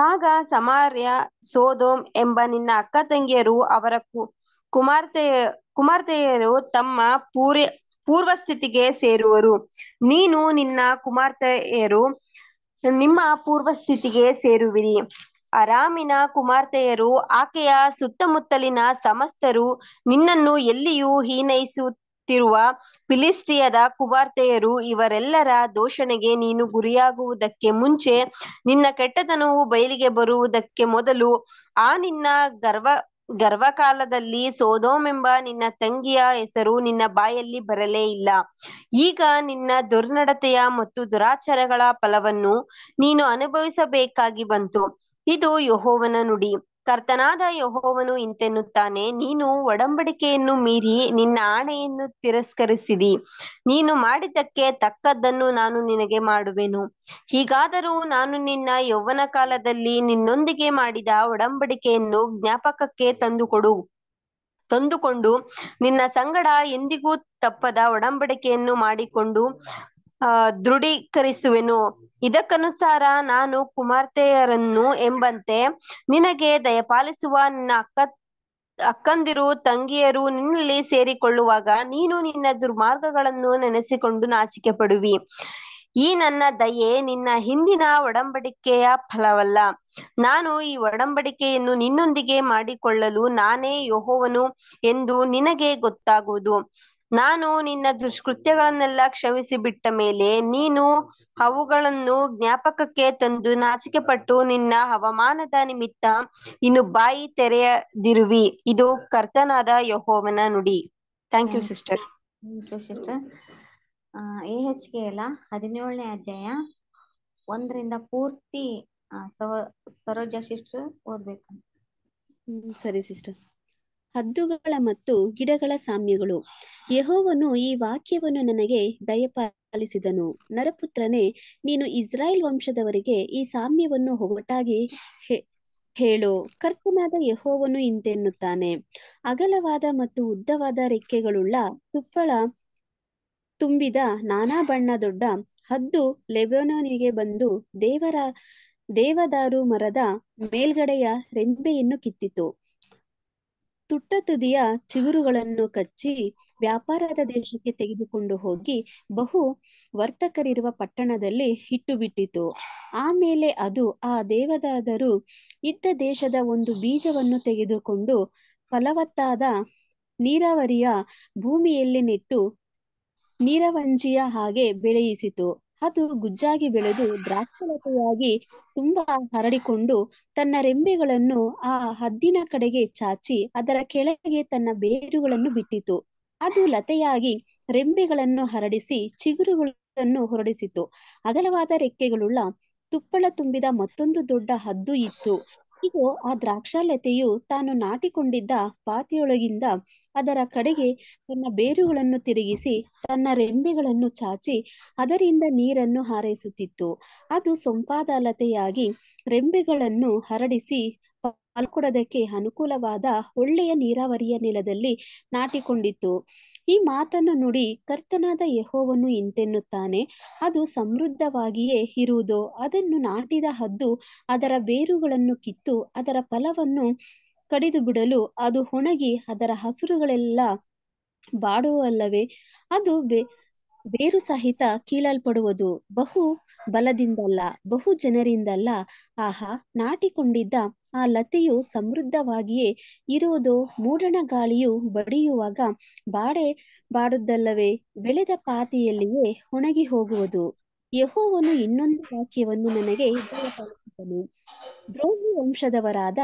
ಆಗ ಸಮಾರ್ಯ ಸೋದೋಮ್ ಎಂಬ ನಿನ್ನ ಅಕ್ಕ ತಂಗಿಯರು ಅವರ ಕುಮಾರ್ತೆಯ ಕುಮಾರ್ತೆಯರು ತಮ್ಮ ಪೂರ್ವ ಪೂರ್ವಸ್ಥಿತಿಗೆ ಸೇರುವರು ನೀನು ನಿನ್ನ ಕುಮಾರ್ತೆಯರು ನಿಮ್ಮ ಪೂರ್ವ ಸ್ಥಿತಿಗೆ ಸೇರುವಿರಿ ಅರಾಮಿನ ಕುಮಾರ್ತೆಯರು ಆಕೆಯ ಸುತ್ತಮುತ್ತಲಿನ ಸಮಸ್ತರು ನಿನ್ನನ್ನು ಎಲ್ಲಿಯೂ ಹೀನೈಸುತ್ತಿರುವ ಫಿಲಿಸ್ಟಿಯದ ಕುಮಾರ್ತೆಯರು ಇವರೆಲ್ಲರ ದೋಷಣೆಗೆ ನೀನು ಗುರಿಯಾಗುವುದಕ್ಕೆ ಮುಂಚೆ ನಿನ್ನ ಕೆಟ್ಟತನವು ಬಯಲಿಗೆ ಬರುವುದಕ್ಕೆ ಮೊದಲು ಆ ನಿನ್ನ ಗರ್ವ ಗರ್ವಕಾಲದಲ್ಲಿ ಸೋದೋಮೆಂಬ ನಿನ್ನ ತಂಗಿಯ ಹೆಸರು ನಿನ್ನ ಬಾಯಲ್ಲಿ ಬರಲೇ ಇಲ್ಲ ಈಗ ನಿನ್ನ ದುರ್ನಡತೆಯ ಮತ್ತು ದುರಾಚಾರಗಳ ಫಲವನ್ನು ನೀನು ಅನುಭವಿಸಬೇಕಾಗಿ ಬಂತು ಇದು ಯಹೋವನ ನುಡಿ ಕರ್ತನಾದ ಯಹೋವನು ಇಂತೆನ್ನುತ್ತಾನೆ ನೀನು ಒಡಂಬಡಿಕೆಯನ್ನು ಮೀರಿ ನಿನ್ನ ಆಣೆಯನ್ನು ತಿರಸ್ಕರಿಸಿದಿ ನೀನು ಮಾಡಿದ್ದಕ್ಕೆ ತಕ್ಕದ್ದನ್ನು ನಾನು ನಿನಗೆ ಮಾಡುವೆನು ಹೀಗಾದರೂ ನಾನು ನಿನ್ನ ಯೌವನ ಕಾಲದಲ್ಲಿ ನಿನ್ನೊಂದಿಗೆ ಮಾಡಿದ ಒಡಂಬಡಿಕೆಯನ್ನು ಜ್ಞಾಪಕಕ್ಕೆ ತಂದುಕೊಡು ತಂದುಕೊಂಡು ನಿನ್ನ ಸಂಗಡ ಎಂದಿಗೂ ತಪ್ಪದ ಒಡಂಬಡಿಕೆಯನ್ನು ಮಾಡಿಕೊಂಡು ದೃಢೀಕರಿಸುವೆನು ಇದಕ್ಕನುಸಾರ ನಾನು ಕುಮಾರ್ತೆಯರನ್ನು ಎಂಬಂತೆ ನಿನಗೆ ದಯಪಾಲಿಸುವ ನಿನ್ನ ಅಕ್ಕ ಅಕ್ಕಂದಿರು ತಂಗಿಯರು ನಿನ್ನಲ್ಲಿ ಸೇರಿಕೊಳ್ಳುವಾಗ ನೀನು ನಿನ್ನ ದುರ್ಮಾರ್ಗಗಳನ್ನು ನೆನೆಸಿಕೊಂಡು ನಾಚಿಕೆ ಪಡುವಿ ಈ ನನ್ನ ದಯೆ ನಿನ್ನ ಹಿಂದಿನ ಒಡಂಬಡಿಕೆಯ ಫಲವಲ್ಲ ನಾನು ಈ ಒಡಂಬಡಿಕೆಯನ್ನು ನಿನ್ನೊಂದಿಗೆ ಮಾಡಿಕೊಳ್ಳಲು ನಾನೇ ಯೋಹೋವನು ಎಂದು ನಿನಗೆ ಗೊತ್ತಾಗುವುದು ನಾನು ನಿನ್ನ ದುಷ್ಕೃತ್ಯಗಳನ್ನೆಲ್ಲ ಕ್ಷಮಿಸಿ ಬಿಟ್ಟ ಮೇಲೆ ನೀನು ಅವುಗಳನ್ನು ಜ್ಞಾಪಕಕ್ಕೆ ತಂದು ನಾಚಿಕೆ ಪಟ್ಟು ನಿನ್ನ ಹವಾಮಾನದ ನಿಮಿತ್ತ ಇನ್ನು ಬಾಯಿ ತೆರೆಯದಿರುವಿ ಇದು ಕರ್ತನಾದ ಯಹೋವನ ನುಡಿ ಥ್ಯಾಂಕ್ ಯು ಸಿಸ್ಟರ್ ಸಿಸ್ಟರ್ ಎ ಹೆಚ್ ಕೆ ಎಲ್ಲ ಹದಿನೇಳನೇ ಅಧ್ಯಾಯ ಒಂದರಿಂದ ಪೂರ್ತಿ ಸರೋಜ ಸಿಸ್ಟರ್ ಓದ್ಬೇಕು ಸರಿ ಸಿಸ್ಟರ್ ಹದ್ದುಗಳ ಮತ್ತು ಗಿಡಗಳ ಸಾಮ್ಯಗಳು ಯಹೋವನು ಈ ವಾಕ್ಯವನ್ನು ನನಗೆ ದಯಪಾಲಿಸಿದನು ನರಪುತ್ರನೇ ನೀನು ಇಸ್ರಾಯೇಲ್ ವಂಶದವರಿಗೆ ಈ ಸಾಮ್ಯವನ್ನು ಒಗಟಾಗಿ ಹೇಳು ಕರ್ತನಾದ ಯಹೋವನು ಇಂತೆನ್ನುತ್ತಾನೆ ಅಗಲವಾದ ಮತ್ತು ಉದ್ದವಾದ ರೆಕ್ಕೆಗಳುಳ್ಳ ತುಪ್ಪಳ ತುಂಬಿದ ನಾನಾ ಬಣ್ಣ ದೊಡ್ಡ ಹದ್ದು ಲೆಬನೋನಿಗೆ ಬಂದು ದೇವರ ದೇವದಾರು ಮರದ ಮೇಲ್ಗಡೆಯ ರೆಂಬೆಯನ್ನು ಕಿತ್ತಿತು ತುಟ್ಟ ತುದಿಯ ಚಿಗುರುಗಳನ್ನು ಕಚ್ಚಿ ವ್ಯಾಪಾರದ ದೇಶಕ್ಕೆ ತೆಗೆದುಕೊಂಡು ಹೋಗಿ ಬಹು ವರ್ತಕರಿರುವ ಪಟ್ಟಣದಲ್ಲಿ ಇಟ್ಟು ಬಿಟ್ಟಿತು ಆಮೇಲೆ ಅದು ಆ ದೇವದಾದರೂ ಇದ್ದ ದೇಶದ ಒಂದು ಬೀಜವನ್ನು ತೆಗೆದುಕೊಂಡು ಫಲವತ್ತಾದ ನೀರಾವರಿಯ ಭೂಮಿಯಲ್ಲಿ ನೆಟ್ಟು ನೀರವಂಜಿಯ ಹಾಗೆ ಬೆಳೆಯಿಸಿತು ಅದು ಗುಜ್ಜಾಗಿ ಬೆಳೆದು ದ್ರಾಕ್ಷಲತೆಯಾಗಿ ತುಂಬಾ ಹರಡಿಕೊಂಡು ತನ್ನ ರೆಂಬೆಗಳನ್ನು ಆ ಹದ್ದಿನ ಕಡೆಗೆ ಚಾಚಿ ಅದರ ಕೆಳಗೆ ತನ್ನ ಬೇರುಗಳನ್ನು ಬಿಟ್ಟಿತು ಅದು ಲತೆಯಾಗಿ ರೆಂಬೆಗಳನ್ನು ಹರಡಿಸಿ ಚಿಗುರುಗಳನ್ನು ಹೊರಡಿಸಿತು ಅಗಲವಾದ ರೆಕ್ಕೆಗಳುಳ್ಳ ತುಪ್ಪಳ ತುಂಬಿದ ಮತ್ತೊಂದು ದೊಡ್ಡ ಹದ್ದು ಇತ್ತು ಇದು ಆ ದ್ರಾಕ್ಷಾಲತೆಯು ತಾನು ನಾಟಿಕೊಂಡಿದ್ದ ಪಾತಿಯೊಳಗಿಂದ ಅದರ ಕಡೆಗೆ ತನ್ನ ಬೇರುಗಳನ್ನು ತಿರುಗಿಸಿ ತನ್ನ ರೆಂಬೆಗಳನ್ನು ಚಾಚಿ ಅದರಿಂದ ನೀರನ್ನು ಹಾರೈಸುತ್ತಿತ್ತು ಅದು ಸೊಂಪಾದ ಲತೆಯಾಗಿ ರೆಂಬೆಗಳನ್ನು ಹರಡಿಸಿ ಅಲ್ಕೊಡೋದಕ್ಕೆ ಅನುಕೂಲವಾದ ಒಳ್ಳೆಯ ನೀರಾವರಿಯ ನೆಲದಲ್ಲಿ ನಾಟಿಕೊಂಡಿತು ಈ ಮಾತನ್ನು ನುಡಿ ಕರ್ತನಾದ ಯಹೋವನ್ನು ಇಂತೆನ್ನುತ್ತಾನೆ ಅದು ಸಮೃದ್ಧವಾಗಿಯೇ ಇರುವುದು ಅದನ್ನು ನಾಟಿದ ಹದ್ದು ಅದರ ಬೇರುಗಳನ್ನು ಕಿತ್ತು ಅದರ ಫಲವನ್ನು ಕಡಿದು ಬಿಡಲು ಅದು ಒಣಗಿ ಅದರ ಹಸುರುಗಳೆಲ್ಲ ಬಾಡುವಲ್ಲವೇ ಅದು ಬೇ ಬೇರು ಸಹಿತ ಕೀಳಲ್ಪಡುವುದು ಬಹು ಬಲದಿಂದಲ್ಲ ಬಹು ಜನರಿಂದಲ್ಲ ಆಹಾ ನಾಟಿಕೊಂಡಿದ್ದ ಆ ಲತೆಯು ಸಮೃದ್ಧವಾಗಿಯೇ ಇರುವುದು ಮೂಡಣ ಗಾಳಿಯು ಬಡಿಯುವಾಗ ಬಾಡೆ ಬಾಡುದಲ್ಲವೇ ಬೆಳೆದ ಪಾತಿಯಲ್ಲಿಯೇ ಒಣಗಿ ಹೋಗುವುದು ಯಹೋವನು ಇನ್ನೊಂದು ವಾಕ್ಯವನ್ನು ನನಗೆ ಬಯಪಡಿಸಿದನು ದ್ರೋಹಿ ವಂಶದವರಾದ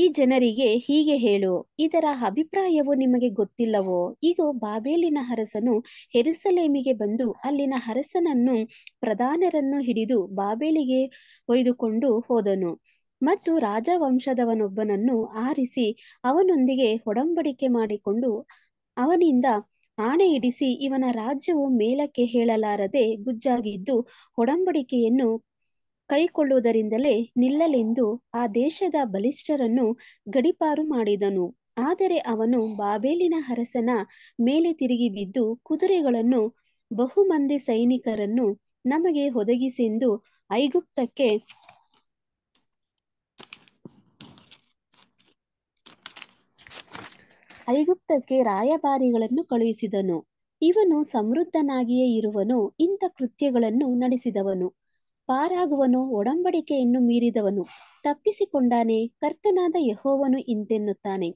ಈ ಜನರಿಗೆ ಹೀಗೆ ಹೇಳು ಇದರ ಅಭಿಪ್ರಾಯವು ನಿಮಗೆ ಗೊತ್ತಿಲ್ಲವೋ ಈಗ ಬಾಬೇಲಿನ ಅರಸನು ಹೆರಿಸಲೇಮಿಗೆ ಬಂದು ಅಲ್ಲಿನ ಅರಸನನ್ನು ಪ್ರಧಾನರನ್ನು ಹಿಡಿದು ಬಾಬೇಲಿಗೆ ಒಯ್ದುಕೊಂಡು ಹೋದನು ಮತ್ತು ರಾಜವಂಶದವನೊಬ್ಬನನ್ನು ಆರಿಸಿ ಅವನೊಂದಿಗೆ ಒಡಂಬಡಿಕೆ ಮಾಡಿಕೊಂಡು ಅವನಿಂದ ಆಣೆ ಇಡಿಸಿ ಇವನ ರಾಜ್ಯವು ಮೇಲಕ್ಕೆ ಹೇಳಲಾರದೆ ಗುಜ್ಜಾಗಿದ್ದು ಹೊಡಂಬಡಿಕೆಯನ್ನು ಕೈಕೊಳ್ಳುವುದರಿಂದಲೇ ನಿಲ್ಲಲೆಂದು ಆ ದೇಶದ ಬಲಿಷ್ಠರನ್ನು ಗಡಿಪಾರು ಮಾಡಿದನು ಆದರೆ ಅವನು ಬಾಬೇಲಿನ ಅರಸನ ಮೇಲೆ ತಿರುಗಿ ಬಿದ್ದು ಕುದುರೆಗಳನ್ನು ಬಹುಮಂದಿ ಸೈನಿಕರನ್ನು ನಮಗೆ ಒದಗಿಸೆಂದು ಐಗುಪ್ತಕ್ಕೆ ಐಗುಪ್ತಕ್ಕೆ ರಾಯಭಾರಿಗಳನ್ನು ಕಳುಹಿಸಿದನು ಇವನು ಸಮೃದ್ಧನಾಗಿಯೇ ಇರುವನು ಇಂಥ ಕೃತ್ಯಗಳನ್ನು ನಡೆಸಿದವನು ಪಾರಾಗುವನು ಒಡಂಬಡಿಕೆಯನ್ನು ಮೀರಿದವನು ತಪ್ಪಿಸಿಕೊಂಡಾನೆ ಕರ್ತನಾದ ಯಹೋವನು ಇಂತೆನ್ನುತ್ತಾನೆ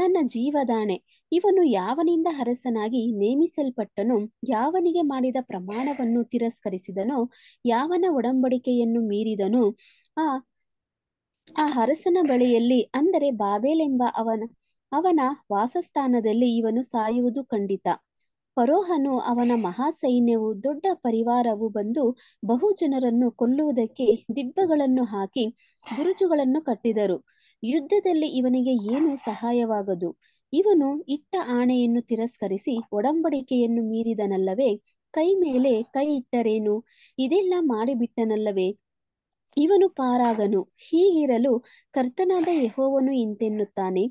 ನನ್ನ ಜೀವದಾಣೆ ಇವನು ಯಾವನಿಂದ ಅರಸನಾಗಿ ನೇಮಿಸಲ್ಪಟ್ಟನು ಯಾವನಿಗೆ ಮಾಡಿದ ಪ್ರಮಾಣವನ್ನು ತಿರಸ್ಕರಿಸಿದನು ಯಾವನ ಒಡಂಬಡಿಕೆಯನ್ನು ಮೀರಿದನು ಆ ಆ ಅರಸನ ಬಳಿಯಲ್ಲಿ ಅಂದರೆ ಬಾಬೇಲೆಂಬ ಅವನ ಅವನ ವಾಸಸ್ಥಾನದಲ್ಲಿ ಇವನು ಸಾಯುವುದು ಖಂಡಿತ ಪರೋಹನು ಅವನ ಮಹಾಸೈನ್ಯವು ದೊಡ್ಡ ಪರಿವಾರವು ಬಂದು ಬಹು ಜನರನ್ನು ಕೊಲ್ಲುವುದಕ್ಕೆ ದಿಬ್ಬಗಳನ್ನು ಹಾಕಿ ಬುರುಜುಗಳನ್ನು ಕಟ್ಟಿದರು ಯುದ್ಧದಲ್ಲಿ ಇವನಿಗೆ ಏನು ಸಹಾಯವಾಗದು ಇವನು ಇಟ್ಟ ಆಣೆಯನ್ನು ತಿರಸ್ಕರಿಸಿ ಒಡಂಬಡಿಕೆಯನ್ನು ಮೀರಿದನಲ್ಲವೇ ಕೈ ಮೇಲೆ ಕೈ ಇಟ್ಟರೇನು ಇದೆಲ್ಲ ಮಾಡಿಬಿಟ್ಟನಲ್ಲವೇ ಇವನು ಪಾರಾಗನು ಹೀಗಿರಲು ಕರ್ತನಾದ ಯಹೋವನು ಇಂತೆನ್ನುತ್ತಾನೆ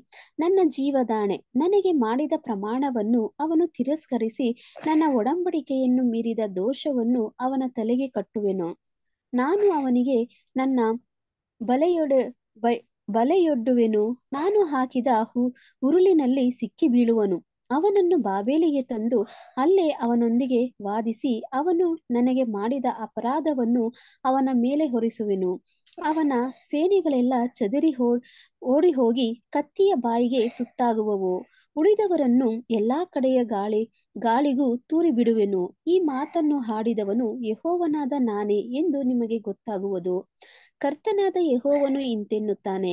ನನ್ನ ಜೀವದಾಣೆ ನನಗೆ ಮಾಡಿದ ಪ್ರಮಾಣವನ್ನು ಅವನು ತಿರಸ್ಕರಿಸಿ ನನ್ನ ಒಡಂಬಡಿಕೆಯನ್ನು ಮೀರಿದ ದೋಷವನ್ನು ಅವನ ತಲೆಗೆ ಕಟ್ಟುವೆನು ನಾನು ಅವನಿಗೆ ನನ್ನ ಬಲೆಯೊಡೆ ಬಲೆಯೊಡ್ಡುವೆನು ನಾನು ಹಾಕಿದ ಹು ಉರುಳಿನಲ್ಲಿ ಸಿಕ್ಕಿ ಬೀಳುವನು ಅವನನ್ನು ಬಾಬೆಲಿಗೆ ತಂದು ಅಲ್ಲೇ ಅವನೊಂದಿಗೆ ವಾದಿಸಿ ಅವನು ನನಗೆ ಮಾಡಿದ ಅಪರಾಧವನ್ನು ಅವನ ಮೇಲೆ ಹೊರಿಸುವೆನು ಅವನ ಸೇನೆಗಳೆಲ್ಲ ಚದರಿ ಹೋ ಓಡಿ ಹೋಗಿ ಕತ್ತಿಯ ಬಾಯಿಗೆ ತುತ್ತಾಗುವವು ಉಳಿದವರನ್ನು ಎಲ್ಲಾ ಕಡೆಯ ಗಾಳಿ ಗಾಳಿಗೂ ತೂರಿ ಬಿಡುವೆನು ಈ ಮಾತನ್ನು ಹಾಡಿದವನು ಯಹೋವನಾದ ನಾನೇ ಎಂದು ನಿಮಗೆ ಗೊತ್ತಾಗುವುದು ಕರ್ತನಾದ ಯಹೋವನು ಇಂತೆನ್ನುತ್ತಾನೆ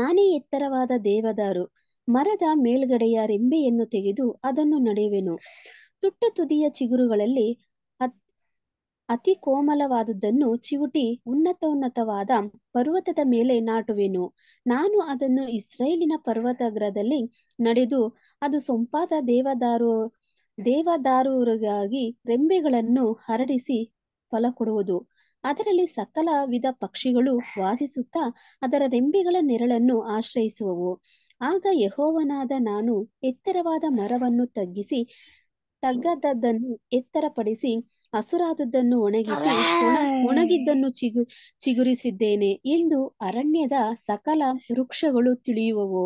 ನಾನೇ ಎತ್ತರವಾದ ದೇವದಾರು ಮರದ ಮೇಲ್ಗಡೆಯ ರೆಂಬೆಯನ್ನು ತೆಗೆದು ಅದನ್ನು ನಡೆಯುವೆನು ತುಟ್ಟ ತುದಿಯ ಚಿಗುರುಗಳಲ್ಲಿ ಅತಿ ಕೋಮಲವಾದದ್ದನ್ನು ಚಿವುಟಿ ಉನ್ನತ ಉನ್ನತವಾದ ಪರ್ವತದ ಮೇಲೆ ನಾಟುವೆನು ನಾನು ಅದನ್ನು ಇಸ್ರೇಲಿನ ಪರ್ವತಗ್ರದಲ್ಲಿ ನಡೆದು ಅದು ಸೊಂಪಾದ ದೇವದಾರು ದೇವದಾರುರಿಗಾಗಿ ರೆಂಬೆಗಳನ್ನು ಹರಡಿಸಿ ಫಲ ಕೊಡುವುದು ಅದರಲ್ಲಿ ಸಕಲ ವಿಧ ಪಕ್ಷಿಗಳು ವಾಸಿಸುತ್ತಾ ಅದರ ರೆಂಬೆಗಳ ನೆರಳನ್ನು ಆಶ್ರಯಿಸುವವು ಆಗ ಯಹೋವನಾದ ನಾನು ಎತ್ತರವಾದ ಮರವನ್ನು ತಗ್ಗಿಸಿ ಎತ್ತರ ಎತ್ತರಪಡಿಸಿ ಹಸುರಾದದ್ದನ್ನು ಒಣಗಿಸಿ ಒಣಗಿದ್ದನ್ನು ಚಿಗು ಚಿಗುರಿಸಿದ್ದೇನೆ ಎಂದು ಅರಣ್ಯದ ಸಕಲ ವೃಕ್ಷಗಳು ತಿಳಿಯುವವು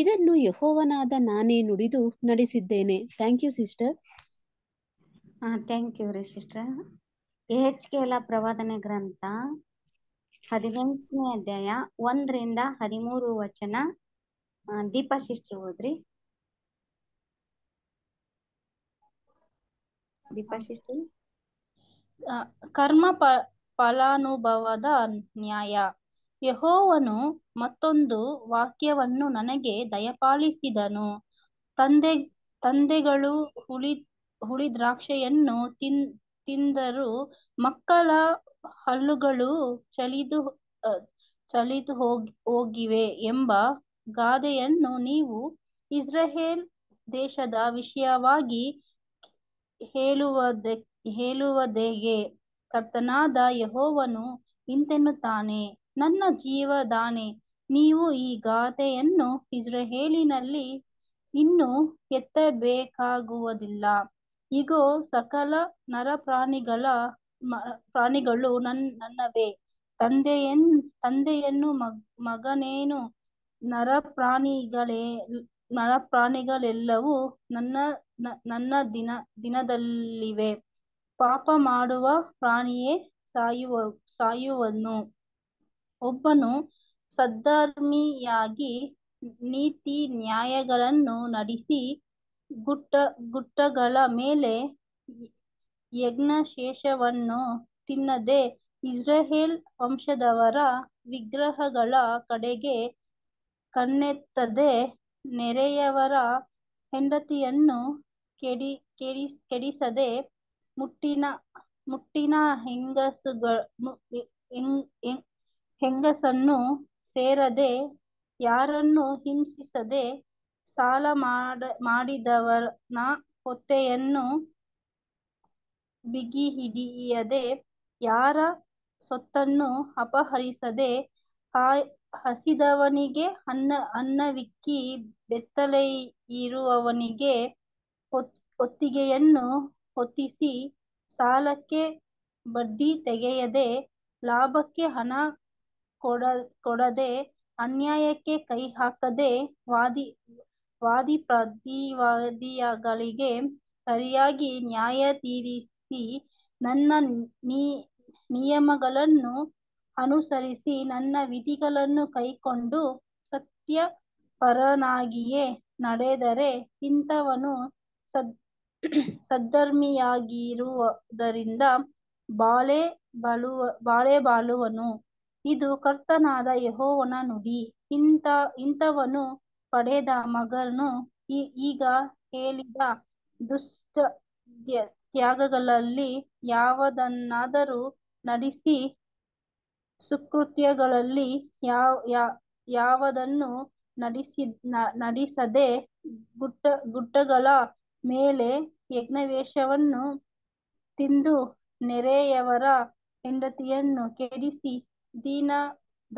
ಇದನ್ನು ಯಹೋವನಾದ ನಾನೇ ನುಡಿದು ನಡೆಸಿದ್ದೇನೆ thank you sister thank you ರೀ ಸಿಸ್ಟರ್ ಎಚ್ ಎಲ್ಲ ಪ್ರವಾದನೆ ಗ್ರಂಥ ಹದಿನೆಂಟನೇ ಅಧ್ಯಾಯ ಒಂದರಿಂದ ಹದಿಮೂರು ವಚನ ದೀಪಾ ಸಿಸ್ಟರ್ ಹೋದ್ರಿ ದೀಪಾ ಕರ್ಮ ಫಲಾನುಭವದ ನ್ಯಾಯ ಯಹೋವನು ಮತ್ತೊಂದು ವಾಕ್ಯವನ್ನು ನನಗೆ ದಯಪಾಲಿಸಿದನು ತಂದೆ ತಂದೆಗಳು ಹುಳಿ ಹುಳಿ ದ್ರಾಕ್ಷೆಯನ್ನು ತಿನ್ ತಿಂದರು ಮಕ್ಕಳ ಹಲ್ಲುಗಳು ಚಲಿದು ಚಲಿದು ಹೋಗಿ ಹೋಗಿವೆ ಎಂಬ ಗಾದೆಯನ್ನು ನೀವು ಇಸ್ರಹೇಲ್ ದೇಶದ ವಿಷಯವಾಗಿ ಹೇಳುವುದ ಹೇಳುವುದೇಗೆ ಕರ್ತನಾದ ಯಹೋವನು ಇಂತೆನ್ನುತ್ತಾನೆ ನನ್ನ ಜೀವದಾನೆ ನೀವು ಈ ಗಾದೆಯನ್ನು ಇಸ್ರಹೇಲಿನಲ್ಲಿ ಇನ್ನು ಎತ್ತಬೇಕಾಗುವುದಿಲ್ಲ ಇಗೋ ಸಕಲ ನರ ಪ್ರಾಣಿಗಳ ಪ್ರಾಣಿಗಳು ನನ್ನ ನನ್ನವೇ ತಂದೆಯನ್ ತಂದೆಯನ್ನು ಮಗನೇನು ನರ ನರ ನರಪ್ರಾಣಿಗಳೆಲ್ಲವೂ ನನ್ನ ನನ್ನ ದಿನ ದಿನದಲ್ಲಿವೆ ಪಾಪ ಮಾಡುವ ಪ್ರಾಣಿಯೇ ಸಾಯುವ ಸಾಯುವನು ಒಬ್ಬನು ಸದ್ಧರ್ಮಿಯಾಗಿ ನೀತಿ ನ್ಯಾಯಗಳನ್ನು ನಡೆಸಿ ಗುಟ್ಟ ಗುಟ್ಟಗಳ ಮೇಲೆ ಶೇಷವನ್ನು ತಿನ್ನದೆ ಇಸ್ರಾಯೇಲ್ ವಂಶದವರ ವಿಗ್ರಹಗಳ ಕಡೆಗೆ ಕಣ್ಣೆತ್ತದೆ ನೆರೆಯವರ ಹೆಂಡತಿಯನ್ನು ಕೆಡಿ ಕೆಡಿ ಕೆಡಿಸದೆ ಮುಟ್ಟಿನ ಮುಟ್ಟಿನ ಹೆಂಗಸುಗಳ ಹೆಂಗಸನ್ನು ಸೇರದೆ ಯಾರನ್ನು ಹಿಂಸಿಸದೆ ಸಾಲ ಮಾಡ ಮಾಡಿದವರನ ಬಿಗಿ ಹಿಡಿಯದೆ ಯಾರ ಸೊತ್ತನ್ನು ಅಪಹರಿಸದೆ ಹಸಿದವನಿಗೆ ಅನ್ನ ಅನ್ನವಿಕ್ಕಿ ಬೆತ್ತಲೆಯಿರುವವನಿಗೆ ಹೊತ್ತಿಗೆಯನ್ನು ಹೊತ್ತಿಸಿ ಸಾಲಕ್ಕೆ ಬಡ್ಡಿ ತೆಗೆಯದೆ ಲಾಭಕ್ಕೆ ಹಣ ಕೊಡ ಕೊಡದೆ ಅನ್ಯಾಯಕ್ಕೆ ಕೈ ಹಾಕದೆ ವಾದಿ ವಾದಿ ಪ್ರತಿವಾದಿಗಳಿಗೆ ಸರಿಯಾಗಿ ನ್ಯಾಯ ತೀರಿಸಿ ನನ್ನ ನಿಯಮಗಳನ್ನು ಅನುಸರಿಸಿ ನನ್ನ ವಿಧಿಗಳನ್ನು ಕೈಕೊಂಡು ಸತ್ಯ ಪರನಾಗಿಯೇ ನಡೆದರೆ ಇಂಥವನು ಸದ್ ಸದ್ಧರ್ಮಿಯಾಗಿರುವುದರಿಂದ ಬಾಳೆ ಬಾಳುವ ಬಾಳೆ ಬಾಳುವನು ಇದು ಕರ್ತನಾದ ಯಹೋವನ ನುಡಿ ಇಂಥ ಇಂಥವನು ಪಡೆದ ಮಗನು ಈಗ ಹೇಳಿದ ದುಷ್ಟ ತ್ಯಾಗಗಳಲ್ಲಿ ಯಾವುದನ್ನಾದರೂ ನಡೆಸಿ ಸುಕೃತ್ಯಗಳಲ್ಲಿ ಯಾವ ಯಾವದನ್ನು ನಡೆಸಿ ನಡೆಸದೆ ಗುಟ್ಟ ಗುಡ್ಡಗಳ ಮೇಲೆ ಯಜ್ಞವೇಷವನ್ನು ತಿಂದು ನೆರೆಯವರ ಹೆಂಡತಿಯನ್ನು ಕೆಡಿಸಿ ದೀನ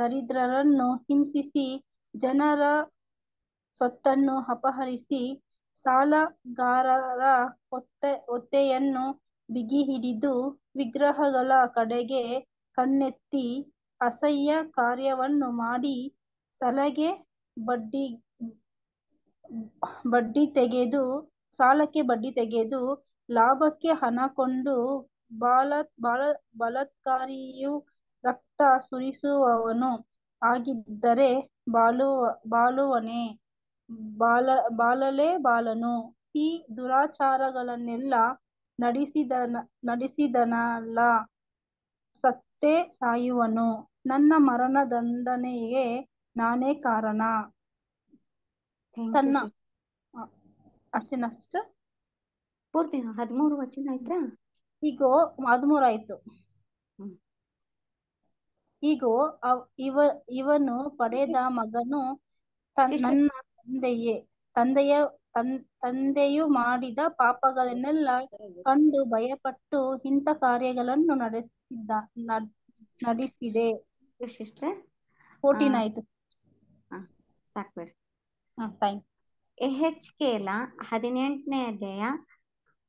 ದರಿದ್ರರನ್ನು ಹಿಂಸಿಸಿ ಜನರ ಸ್ವತ್ತನ್ನು ಅಪಹರಿಸಿ ಸಾಲಗಾರರ ಒತ್ತೆ ಒತ್ತೆಯನ್ನು ಬಿಗಿ ಹಿಡಿದು ವಿಗ್ರಹಗಳ ಕಡೆಗೆ ಕಣ್ಣೆತ್ತಿ ಅಸಹ್ಯ ಕಾರ್ಯವನ್ನು ಮಾಡಿ ತಲೆಗೆ ಬಡ್ಡಿ ಬಡ್ಡಿ ತೆಗೆದು ಸಾಲಕ್ಕೆ ಬಡ್ಡಿ ತೆಗೆದು ಲಾಭಕ್ಕೆ ಹಣ ಕೊಂಡು ಬಾಲ ಬಾಲ ಬಲಾತ್ಕಾರಿಯು ರಕ್ತ ಸುರಿಸುವವನು ಆಗಿದ್ದರೆ ಬಾಲು ಬಾಲುವನೆ ಬಾಲ ಬಾಲಲೇ ಬಾಲನು ಈ ದುರಾಚಾರಗಳನ್ನೆಲ್ಲ ನಡೆಸಿದನ ನಡೆಸಿದನಲ್ಲ ಮತ್ತೆ ಸಾಯುವನು ನನ್ನ ಮರಣದಂಡನೆಗೆ ನಾನೇ ಕಾರಣ ತನ್ನ ಅಷ್ಟೇನಷ್ಟು ಪೂರ್ತಿ ಹದಿಮೂರು ವಚನ ಆಯ್ತಾ ಈಗ ಆಯ್ತು ಈಗ ಇವ ಇವನು ಪಡೆದ ಮಗನು ನನ್ನ ತಂದೆಯೇ ತಂದೆಯ ತನ್ ತಂದೆಯು ಮಾಡಿದ ಪಾಪಗಳನ್ನೆಲ್ಲ ಕಂಡು ಭಯಪಟ್ಟು ಇಂಥ ಕಾರ್ಯಗಳನ್ನು ನಡೆಸಿದ್ದ ನಡೆಸಿದೆ ಫೋರ್ಟೀನ್ ಆಯ್ತು ಎಚ್ ಕೇಲ ಹದಿನೆಂಟನೇ ಅಧ್ಯಾಯ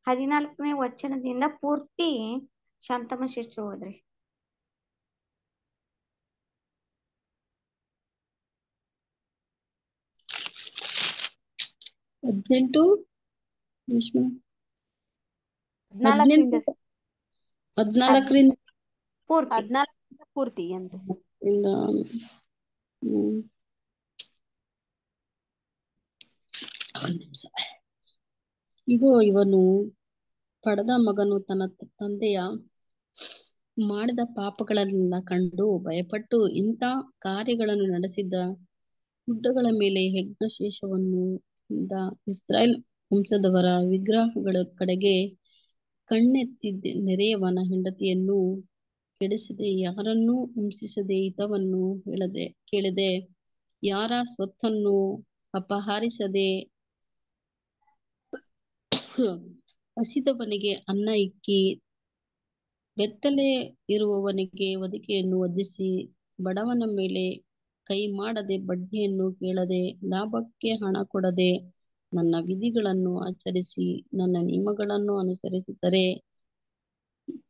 ಹದಿನಾಲ್ಕನೇ ವಚನದಿಂದ ಪೂರ್ತಿ ಶಾಂತಮ ಶಿಷ್ಟ್ರು ಓದ್ರಿ ಹದಿನೆಂಟು ಈಗ ಪೂರ್ತಿ ಪೂರ್ತಿ ಅಂತ ಇಗೋ ಇವನು ಪಡೆದ ಮಗನು ತನ್ನ ತಂದೆಯ ಮಾಡಿದ ಪಾಪಗಳನ್ನೆಲ್ಲ ಕಂಡು ಭಯಪಟ್ಟು ಇಂಥ ಕಾರ್ಯಗಳನ್ನು ನಡೆಸಿದ ಗುಡ್ಡಗಳ ಮೇಲೆ ಯಜ್ಞಶೇಷವನ್ನು ಇಸ್ರಾಯೇಲ್ ವಂಶದವರ ವಿಗ್ರಹಗಳ ಕಡೆಗೆ ಕಣ್ಣೆತ್ತಿದ್ದ ನೆರೆಯವನ ಹೆಂಡತಿಯನ್ನು ಕೆಡಿಸದೆ ಯಾರನ್ನೂ ಹಿಂಸಿಸದೆ ಹಿತವನ್ನು ಹೇಳದೆ ಕೇಳದೆ ಯಾರ ಸ್ವತ್ತನ್ನು ಅಪಹರಿಸದೆ ಹಸಿದವನಿಗೆ ಅನ್ನ ಇಕ್ಕಿ ಬೆತ್ತಲೆ ಇರುವವನಿಗೆ ಒದಿಕೆಯನ್ನು ಒದಿಸಿ ಬಡವನ ಮೇಲೆ ಕೈ ಮಾಡದೆ ಬಡ್ಡಿಯನ್ನು ಕೇಳದೆ ಲಾಭಕ್ಕೆ ಹಣ ಕೊಡದೆ ನನ್ನ ವಿಧಿಗಳನ್ನು ಆಚರಿಸಿ ನನ್ನ ನಿಯಮಗಳನ್ನು ಅನುಸರಿಸಿದರೆ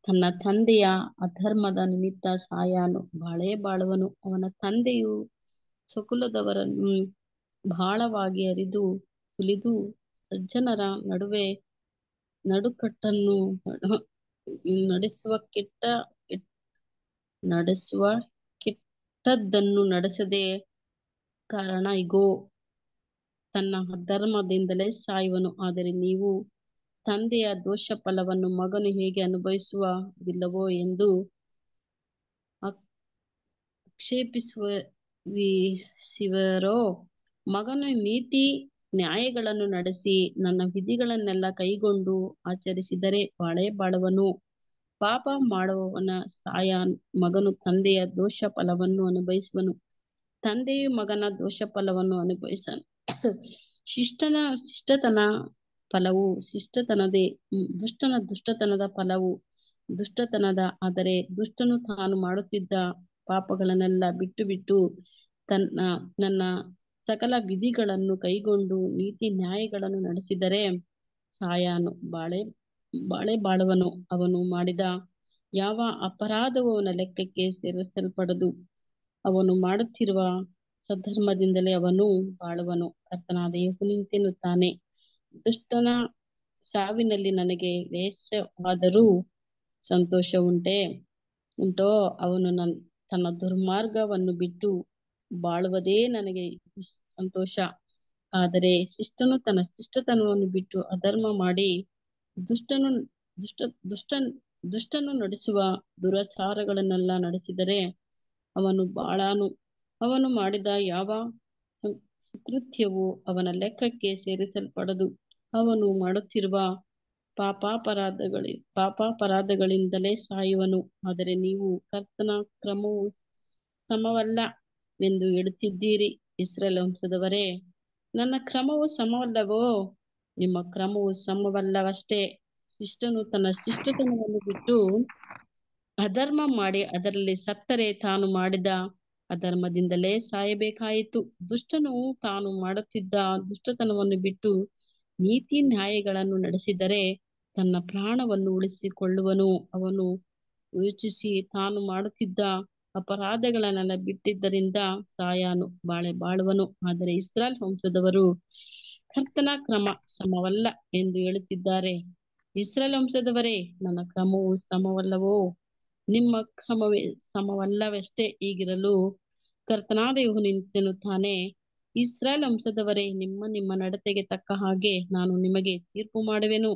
ತನ್ನ ತಂದೆಯ ಅಧರ್ಮದ ನಿಮಿತ್ತ ಸಾಯಾನು ಬಾಳೆ ಬಾಳುವನು ಅವನ ತಂದೆಯು ಸಕುಲದವರನ್ನು ಬಾಳವಾಗಿ ಅರಿದು ಸುಲಿದು ಸಜ್ಜನರ ನಡುವೆ ನಡುಕಟ್ಟನ್ನು ನಡೆಸುವ ಕೆಟ್ಟ ನಡೆಸುವ ಕೆಟ್ಟದ್ದನ್ನು ನಡೆಸದೆ ಕಾರಣ ಇಗೋ ತನ್ನ ಧರ್ಮದಿಂದಲೇ ಸಾಯುವನು ಆದರೆ ನೀವು ತಂದೆಯ ದೋಷ ಫಲವನ್ನು ಮಗನು ಹೇಗೆ ಅನುಭವಿಸುವುದಿಲ್ಲವೋ ಎಂದು ಆಕ್ಷೇಪಿಸುವಿರೋ ಮಗನು ನೀತಿ ನ್ಯಾಯಗಳನ್ನು ನಡೆಸಿ ನನ್ನ ವಿಧಿಗಳನ್ನೆಲ್ಲ ಕೈಗೊಂಡು ಆಚರಿಸಿದರೆ ಬಾಳೆ ಬಾಳುವನು ಪಾಪ ಮಾಡುವವನ ಸಾಯ ಮಗನು ತಂದೆಯ ದೋಷ ಫಲವನ್ನು ಅನುಭವಿಸುವನು ತಂದೆಯು ಮಗನ ದೋಷ ಫಲವನ್ನು ಅನುಭವಿಸನು ಶಿಷ್ಟನ ಶಿಷ್ಟತನ ಫಲವು ಶಿಷ್ಟತನದೇ ದುಷ್ಟನ ದುಷ್ಟತನದ ಫಲವು ದುಷ್ಟತನದ ಆದರೆ ದುಷ್ಟನು ತಾನು ಮಾಡುತ್ತಿದ್ದ ಪಾಪಗಳನ್ನೆಲ್ಲ ಬಿಟ್ಟು ಬಿಟ್ಟು ತನ್ನ ನನ್ನ ಸಕಲ ವಿಧಿಗಳನ್ನು ಕೈಗೊಂಡು ನೀತಿ ನ್ಯಾಯಗಳನ್ನು ನಡೆಸಿದರೆ ಸಾಯಾನು ಬಾಳೆ ಬಾಳೆ ಬಾಳುವನು ಅವನು ಮಾಡಿದ ಯಾವ ಅಪರಾಧವು ಅವನ ಲೆಕ್ಕಕ್ಕೆ ಸೇರಿಸಲ್ಪಡದು ಅವನು ಮಾಡುತ್ತಿರುವ ಸದ್ಧರ್ಮದಿಂದಲೇ ಅವನು ಬಾಳುವನು ಕರ್ತನಾದ ನಿಂತಿನ್ನುತ್ತಾನೆ ದುಷ್ಟನ ಸಾವಿನಲ್ಲಿ ನನಗೆ ವೇಷವಾದರೂ ಸಂತೋಷ ಉಂಟೆ ಉಂಟೋ ಅವನು ನನ್ ತನ್ನ ದುರ್ಮಾರ್ಗವನ್ನು ಬಿಟ್ಟು ಬಾಳುವುದೇ ನನಗೆ ಸಂತೋಷ ಆದರೆ ಶಿಷ್ಟನು ತನ್ನ ಶಿಷ್ಟತನವನ್ನು ಬಿಟ್ಟು ಅಧರ್ಮ ಮಾಡಿ ದುಷ್ಟನು ದುಷ್ಟ ದುಷ್ಟನ್ ದುಷ್ಟನು ನಡೆಸುವ ದುರಾಚಾರಗಳನ್ನೆಲ್ಲ ನಡೆಸಿದರೆ ಅವನು ಬಾಳಾನು ಅವನು ಮಾಡಿದ ಯಾವ ಕೃತ್ಯವು ಅವನ ಲೆಕ್ಕಕ್ಕೆ ಸೇರಿಸಲ್ಪಡದು ಅವನು ಮಾಡುತ್ತಿರುವ ಪಾಪಾಪರಾಧಗಳಿ ಪಾಪಾಪರಾಧಗಳಿಂದಲೇ ಸಾಯುವನು ಆದರೆ ನೀವು ಕರ್ತನ ಕ್ರಮವು ಸಮವಲ್ಲ ಎಂದು ಹೇಳುತ್ತಿದ್ದೀರಿ ಇಸ್ರೇಲ್ ವಂಶದವರೇ ನನ್ನ ಕ್ರಮವು ಸಮವಲ್ಲವೋ ನಿಮ್ಮ ಕ್ರಮವು ಸಮವಲ್ಲವಷ್ಟೇ ಶಿಷ್ಟನು ತನ್ನ ಶಿಷ್ಟತನವನ್ನು ಬಿಟ್ಟು ಅಧರ್ಮ ಮಾಡಿ ಅದರಲ್ಲಿ ಸತ್ತರೆ ತಾನು ಮಾಡಿದ ಅಧರ್ಮದಿಂದಲೇ ಸಾಯಬೇಕಾಯಿತು ದುಷ್ಟನು ತಾನು ಮಾಡುತ್ತಿದ್ದ ದುಷ್ಟತನವನ್ನು ಬಿಟ್ಟು ನೀತಿ ನ್ಯಾಯಗಳನ್ನು ನಡೆಸಿದರೆ ತನ್ನ ಪ್ರಾಣವನ್ನು ಉಳಿಸಿಕೊಳ್ಳುವನು ಅವನು ಯೋಚಿಸಿ ತಾನು ಮಾಡುತ್ತಿದ್ದ ಅಪರಾಧಗಳನ್ನೆಲ್ಲ ಬಿಟ್ಟಿದ್ದರಿಂದ ಸಾಯಾನು ಬಾಳೆ ಬಾಳುವನು ಆದರೆ ಇಸ್ರಾಲ್ ವಂಶದವರು ಕರ್ತನ ಕ್ರಮ ಸಮವಲ್ಲ ಎಂದು ಹೇಳುತ್ತಿದ್ದಾರೆ ಇಸ್ರೇಲ್ ವಂಶದವರೇ ನನ್ನ ಕ್ರಮವು ಸಮವಲ್ಲವೋ ನಿಮ್ಮ ಕ್ರಮವೇ ಸಮವಲ್ಲವಷ್ಟೇ ಈಗಿರಲು ಕರ್ತನಾದೇವು ನಿಂತೆನ್ನುತ್ತಾನೆ ಇಸ್ರೇಲ್ ವಂಶದವರೇ ನಿಮ್ಮ ನಿಮ್ಮ ನಡತೆಗೆ ತಕ್ಕ ಹಾಗೆ ನಾನು ನಿಮಗೆ ತೀರ್ಪು ಮಾಡುವೆನು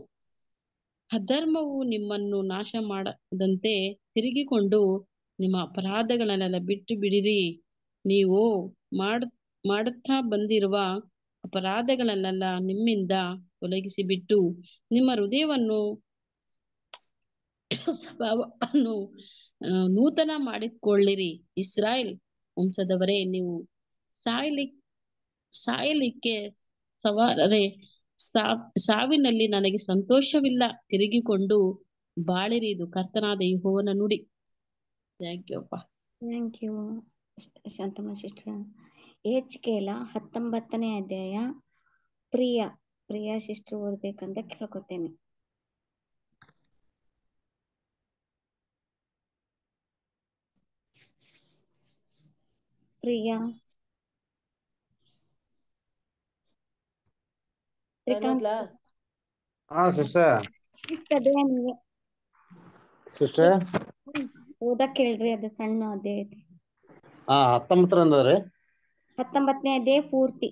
ಅಧರ್ಮವು ನಿಮ್ಮನ್ನು ನಾಶ ಮಾಡದಂತೆ ತಿರುಗಿಕೊಂಡು ನಿಮ್ಮ ಅಪರಾಧಗಳನ್ನೆಲ್ಲ ಬಿಟ್ಟು ಬಿಡಿರಿ ನೀವು ಮಾಡ ಮಾಡುತ್ತಾ ಬಂದಿರುವ ಅಪರಾಧಗಳನ್ನೆಲ್ಲ ನಿಮ್ಮಿಂದ ಬಿಟ್ಟು ನಿಮ್ಮ ಹೃದಯವನ್ನು ಸ್ವಭಾವವನ್ನು ನೂತನ ಮಾಡಿಕೊಳ್ಳಿರಿ ಇಸ್ರಾಯೇಲ್ ವಂಶದವರೇ ನೀವು ಸಾಯ್ಲಿ ಸಾಯಲಿಕ್ಕೆ ಸವಾರರೇ ಸಾವಿನಲ್ಲಿ ನನಗೆ ಸಂತೋಷವಿಲ್ಲ ತಿರುಗಿಕೊಂಡು ಬಾಳಿರಿ ಇದು ಕರ್ತನಾದ ಹೋವನ ನುಡಿ ಥ್ಯಾಂಕ್ ಯು ಅಪ್ಪ thank you Shantamma sister Ezekiel ಹತ್ತೊಂಬತ್ತನೇ ಅಧ್ಯಾಯ ಪ್ರಿಯ ಪ್ರಿಯ ಶಿಷ್ಟ್ರು ಓದ್ಬೇಕಂತ ಕೇಳ್ಕೊತೇನೆ ಪ್ರಿಯ ಓದಕ್ ಹೇಳ್ರಿ ಅದ ಸಣ್ಣ ಅದೇ ಐತಿ ಹಾ ಹತ್ತೊಂಬತ್ತನೇ ಅದೇ ಪೂರ್ತಿ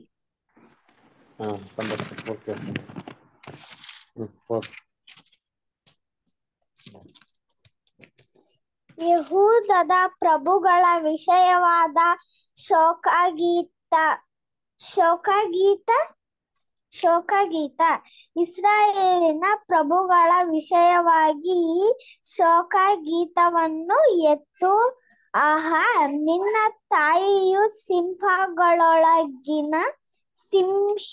ಯಹೂದದ ಪ್ರಭುಗಳ ವಿಷಯವಾದ ಶೋಕಗೀತ ಶೋಕಗೀತ ಶೋಕಗೀತ ಇಸ್ರಾಯೇಲಿನ ಪ್ರಭುಗಳ ವಿಷಯವಾಗಿ ಈ ಶೋಕಗೀತವನ್ನು ಎತ್ತು ಆಹಾ ನಿನ್ನ ತಾಯಿಯು ಸಿಂಹಗಳೊಳಗಿನ ಸಿಂಹಿ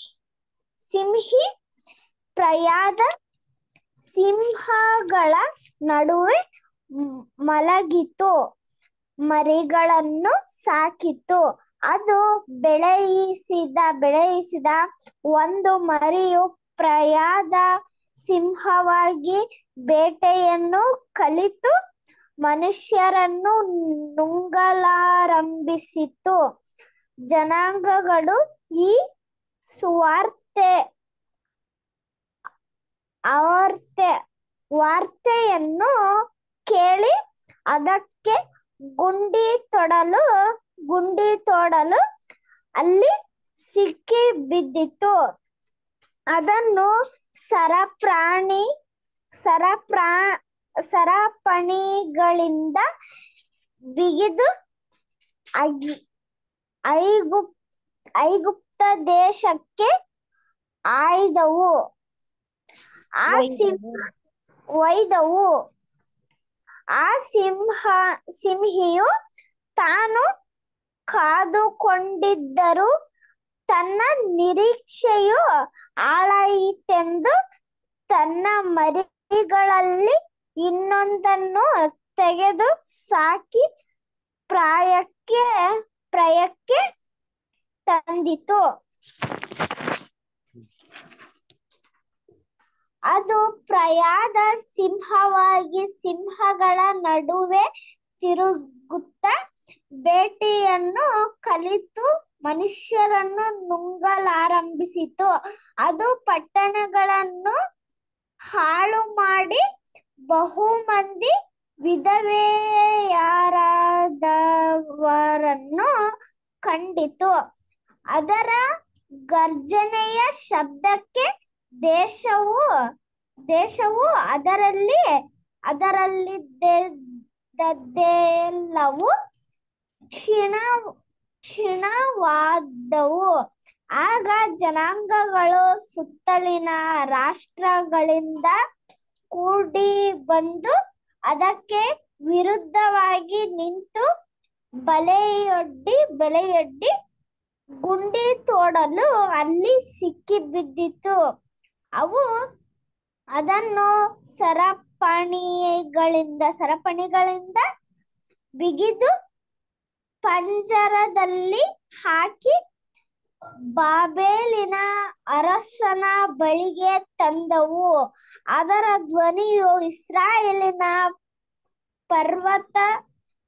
ಸಿಂಹಿ ಪ್ರಯಾದ ಸಿಂಹಗಳ ನಡುವೆ ಮಲಗಿತು ಮರಿಗಳನ್ನು ಸಾಕಿತು ಅದು ಬೆಳೆಯಿಸಿದ ಬೆಳೆಯಿಸಿದ ಒಂದು ಮರಿಯು ಪ್ರಯಾದ ಸಿಂಹವಾಗಿ ಬೇಟೆಯನ್ನು ಕಲಿತು ಮನುಷ್ಯರನ್ನು ನುಂಗಲಾರಂಭಿಸಿತು ಜನಾಂಗಗಳು ಈ ಸುವಾರ್ತೆ ವಾರ್ತೆ ವಾರ್ತೆಯನ್ನು ಕೇಳಿ ಅದಕ್ಕೆ ಗುಂಡಿ ತೊಡಲು ಗುಂಡಿ ತೋಡಲು ಅಲ್ಲಿ ಸಿಕ್ಕಿ ಬಿದ್ದಿತು ಅದನ್ನು ಸರಪ್ರಾಣಿ ಸರಪ್ರಾ ಸರಪಣಿಗಳಿಂದ ಬಿಗಿದು ಐಗುಪ್ ಐಗುಪ್ತ ದೇಶಕ್ಕೆ ಆಯ್ದವು ಆ ಸಿಂಹ ಒಯ್ದವು ಆ ಸಿಂಹ ಸಿಂಹಿಯು ತಾನು ಕಾದುಕೊಂಡಿದ್ದರೂ ತನ್ನ ನಿರೀಕ್ಷೆಯು ಆಳಾಯಿತೆಂದು ತನ್ನ ಮರಿಗಳಲ್ಲಿ ಇನ್ನೊಂದನ್ನು ತೆಗೆದು ಸಾಕಿ ಪ್ರಾಯಕ್ಕೆ ಪ್ರಾಯಕ್ಕೆ ತಂದಿತು ಅದು ಪ್ರಯಾದ ಸಿಂಹವಾಗಿ ಸಿಂಹಗಳ ನಡುವೆ ತಿರುಗುತ್ತ ಬೇಟೆಯನ್ನು ಕಲಿತು ಮನುಷ್ಯರನ್ನು ನುಂಗಲಾರಂಭಿಸಿತು ಅದು ಪಟ್ಟಣಗಳನ್ನು ಹಾಳು ಮಾಡಿ ಬಹುಮಂದಿ ವಿಧವೆಯರಾದವರನ್ನು ಕಂಡಿತು ಅದರ ಗರ್ಜನೆಯ ಶಬ್ದಕ್ಕೆ ದೇಶವು ದೇಶವು ಅದರಲ್ಲಿ ಅದರಲ್ಲಿದ್ದೆಲ್ಲವೂ ಕ್ಷೀಣ ಕ್ಷೀಣವಾದವು ಆಗ ಜನಾಂಗಗಳು ಸುತ್ತಲಿನ ರಾಷ್ಟ್ರಗಳಿಂದ ಕೂಡಿ ಬಂದು ಅದಕ್ಕೆ ವಿರುದ್ಧವಾಗಿ ನಿಂತು ಬಲೆಯೊಡ್ಡಿ ಬಲೆಯೊಡ್ಡಿ ಗುಂಡಿ ತೋಡಲು ಅಲ್ಲಿ ಸಿಕ್ಕಿ ಬಿದ್ದಿತು ಅವು ಅದನ್ನು ಸರಪಣಿಗಳಿಂದ ಸರಪಣಿಗಳಿಂದ ಬಿಗಿದು ಪಂಜರದಲ್ಲಿ ಹಾಕಿ ಬಾಬೇಲಿನ ಅರಸನ ಬಳಿಗೆ ತಂದವು ಅದರ ಧ್ವನಿಯು ಇಸ್ರಾಯೇಲಿನ ಪರ್ವತ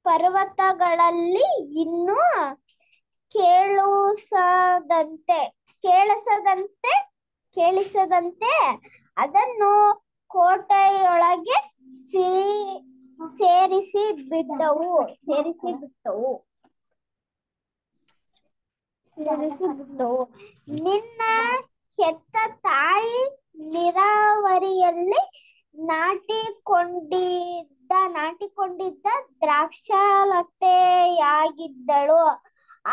ಪರ್ವತಗಳಲ್ಲಿ ಇನ್ನೂ ಕೇಳಿಸದಂತೆ ಕೇಳಿಸದಂತೆ ಕೇಳಿಸದಂತೆ ಅದನ್ನು ಕೋಟೆಯೊಳಗೆ ಸೇರಿಸಿ ಬಿಟ್ಟವು ಸೇರಿಸಿ ಬಿಟ್ಟವು ನಿನ್ನ ಹೆತ್ತ ತಾಯಿ ನೀರಾವರಿಯಲ್ಲಿ ನಾಟಿಕೊಂಡಿದ್ದ ನಾಟಿಕೊಂಡಿದ್ದ ಲತೆಯಾಗಿದ್ದಳು.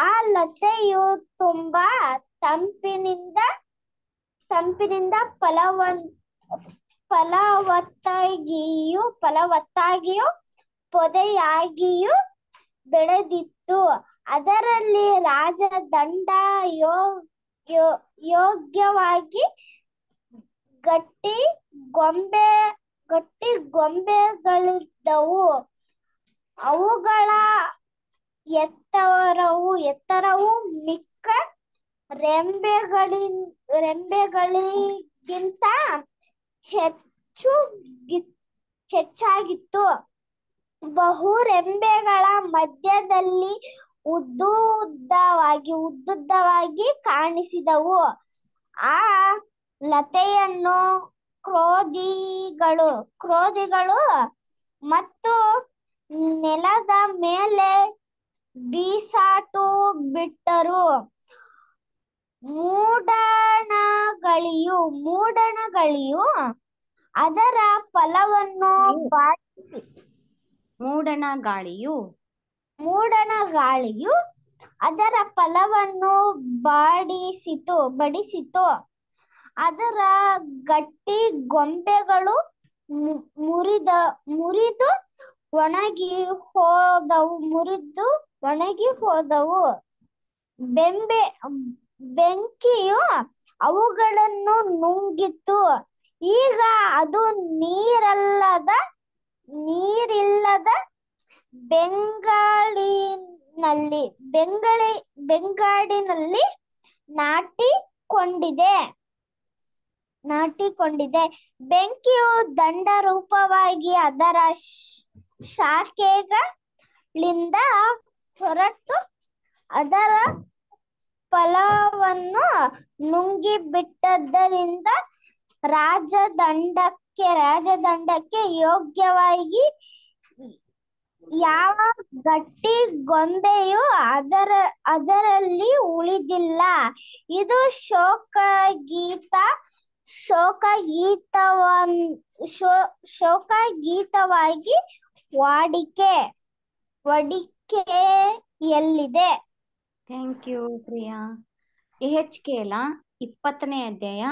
ಆ ಲತೆಯು ತುಂಬಾ ತಂಪಿನಿಂದ ತಂಪಿನಿಂದ ಫಲವ ಫಲವತ್ತಾಗಿಯೂ ಫಲವತ್ತಾಗಿಯೂ ಪೊದೆಯಾಗಿಯೂ ಬೆಳೆದಿತ್ತು ಅದರಲ್ಲಿ ರಾಜ ದಂಡ ಯೋ ಯೋಗ್ಯವಾಗಿ ಗಟ್ಟಿ ಗೊಂಬೆ ಗಟ್ಟಿ ಗೊಂಬೆಗಳಿದ್ದವು ಅವುಗಳ ಎತ್ತರವು ಎತ್ತರವು ಮಿಕ್ಕ ರೆಂಬೆಗಳಿನ್ ರೆಂಬೆಗಳಿಗಿಂತ ಹೆಚ್ಚು ಹೆಚ್ಚಾಗಿತ್ತು ಬಹು ರೆಂಬೆಗಳ ಮಧ್ಯದಲ್ಲಿ ಉದ್ದುದ್ದವಾಗಿ ಉದ್ದುದ್ದವಾಗಿ ಕಾಣಿಸಿದವು ಆ ಲತೆಯನ್ನು ಕ್ರೋಧಿಗಳು ಕ್ರೋಧಿಗಳು ಮತ್ತು ನೆಲದ ಮೇಲೆ ಬೀಸಾಟು ಬಿಟ್ಟರು ಮೂಡಣಗಳಿಯು ಮೂಡಣಗಳಿಯು ಅದರ ಫಲವನ್ನು ಮೂಡಣ ಗಾಳಿಯು ಮೂಡಣ ಗಾಳಿಯು ಅದರ ಫಲವನ್ನು ಬಾಡಿಸಿತು ಬಡಿಸಿತು ಅದರ ಗಟ್ಟಿ ಗೊಂಬೆಗಳು ಮುರಿದ ಮುರಿದು ಒಣಗಿ ಹೋದವು ಮುರಿದು ಒಣಗಿ ಹೋದವು ಬೆಂಬೆ ಬೆಂಕಿಯು ಅವುಗಳನ್ನು ನುಂಗಿತ್ತು ಈಗ ಅದು ನೀರಲ್ಲದ ನೀರಿಲ್ಲದ ಬೆಂಗಾಳಿನಲ್ಲಿ ಬೆಂಗಳಿ ಬೆಂಗಾಡಿನಲ್ಲಿ ನಾಟಿಕೊಂಡಿದೆ ನಾಟಿಕೊಂಡಿದೆ ಬೆಂಕಿಯು ದಂಡ ರೂಪವಾಗಿ ಅದರ ಶಾಖೆಗಳಿಂದ ಹೊರಟು ಅದರ ಫಲವನ್ನು ನುಂಗಿ ಬಿಟ್ಟದ್ದರಿಂದ ರಾಜದಂಡಕ್ಕೆ ರಾಜದಂಡಕ್ಕೆ ಯೋಗ್ಯವಾಗಿ ಯಾವ ಗಟ್ಟಿ ಗೊಂಬೆಯು ಅದರ ಅದರಲ್ಲಿ ಉಳಿದಿಲ್ಲ ಇದು ಶೋಕ ಗೀತ ಶೋಕ ಗೀತವನ್ ಶೋ ಶೋಕ ಗೀತವಾಗಿ ವಾಡಿಕೆ ವಡಿಕೆಯಲ್ಲಿದೆ thank you Priya Ezekiel ಇಪ್ಪತ್ತನೇ ಅಧ್ಯಾಯ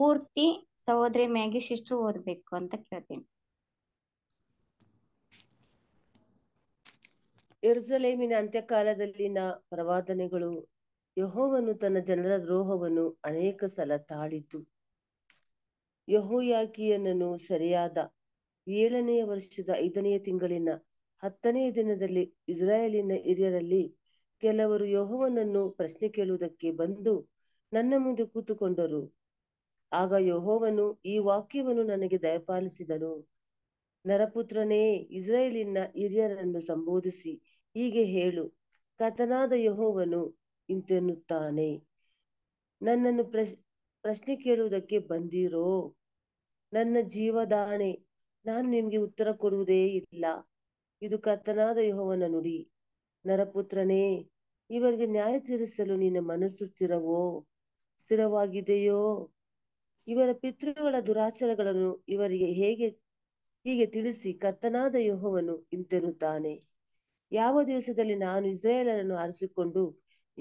ಪೂರ್ತಿ ಸಹೋದರಿ ಮ್ಯಾಗಿ ಶಿಸ್ಟ್ರು ಓದ್ಬೇಕು ಅಂತ ಕೇಳ್ತೀನಿ ಯೆರೂಸಲೇಮಿನ ಅಂತ್ಯಕಾಲದಲ್ಲಿನ ಪ್ರವಾದನೆಗಳು ಯಹೋವನು ತನ್ನ ಜನರ ದ್ರೋಹವನ್ನು ಅನೇಕ ಸಲ ತಾಳಿತು ಯಹೋಯಾಕಿಯನನ್ನು ಸರಿಯಾದ ಏಳನೆಯ ವರ್ಷದ ಐದನೆಯ ತಿಂಗಳಿನ ಹತ್ತನೆಯ ದಿನದಲ್ಲಿ ಇಸ್ರಾಯೇಲಿನ ಹಿರಿಯರಲ್ಲಿ ಕೆಲವರು ಯಹೋವನನ್ನು ಪ್ರಶ್ನೆ ಕೇಳುವುದಕ್ಕೆ ಬಂದು ನನ್ನ ಮುಂದೆ ಕೂತುಕೊಂಡರು ಆಗ ಯಹೋವನು ಈ ವಾಕ್ಯವನ್ನು ನನಗೆ ದಯಪಾಲಿಸಿದನು ನರಪುತ್ರನೇ ಇಸ್ರೇಲಿನ ಹಿರಿಯರನ್ನು ಸಂಬೋಧಿಸಿ ಹೀಗೆ ಹೇಳು ಕತನಾದ ಯಹೋವನು ಇಂತೆನ್ನುತ್ತಾನೆ ನನ್ನನ್ನು ಪ್ರಶ್ ಪ್ರಶ್ನೆ ಕೇಳುವುದಕ್ಕೆ ಬಂದಿರೋ ನನ್ನ ಜೀವದಾಣೆ ನಾನು ನಿಮಗೆ ಉತ್ತರ ಕೊಡುವುದೇ ಇಲ್ಲ ಇದು ಕತನಾದ ಯಹೋವನ ನುಡಿ ನರಪುತ್ರನೇ ಇವರಿಗೆ ನ್ಯಾಯ ತೀರಿಸಲು ನಿನ್ನ ಮನಸ್ಸು ಸ್ಥಿರವೋ ಸ್ಥಿರವಾಗಿದೆಯೋ ಇವರ ಪಿತೃಗಳ ದುರಾಚಾರಗಳನ್ನು ಇವರಿಗೆ ಹೇಗೆ ಹೀಗೆ ತಿಳಿಸಿ ಕರ್ತನಾದ ಯೋಹವನ್ನು ಇಂತಿರುತ್ತಾನೆ ಯಾವ ದಿವಸದಲ್ಲಿ ನಾನು ಇಸ್ರೇಲರನ್ನು ಆರಿಸಿಕೊಂಡು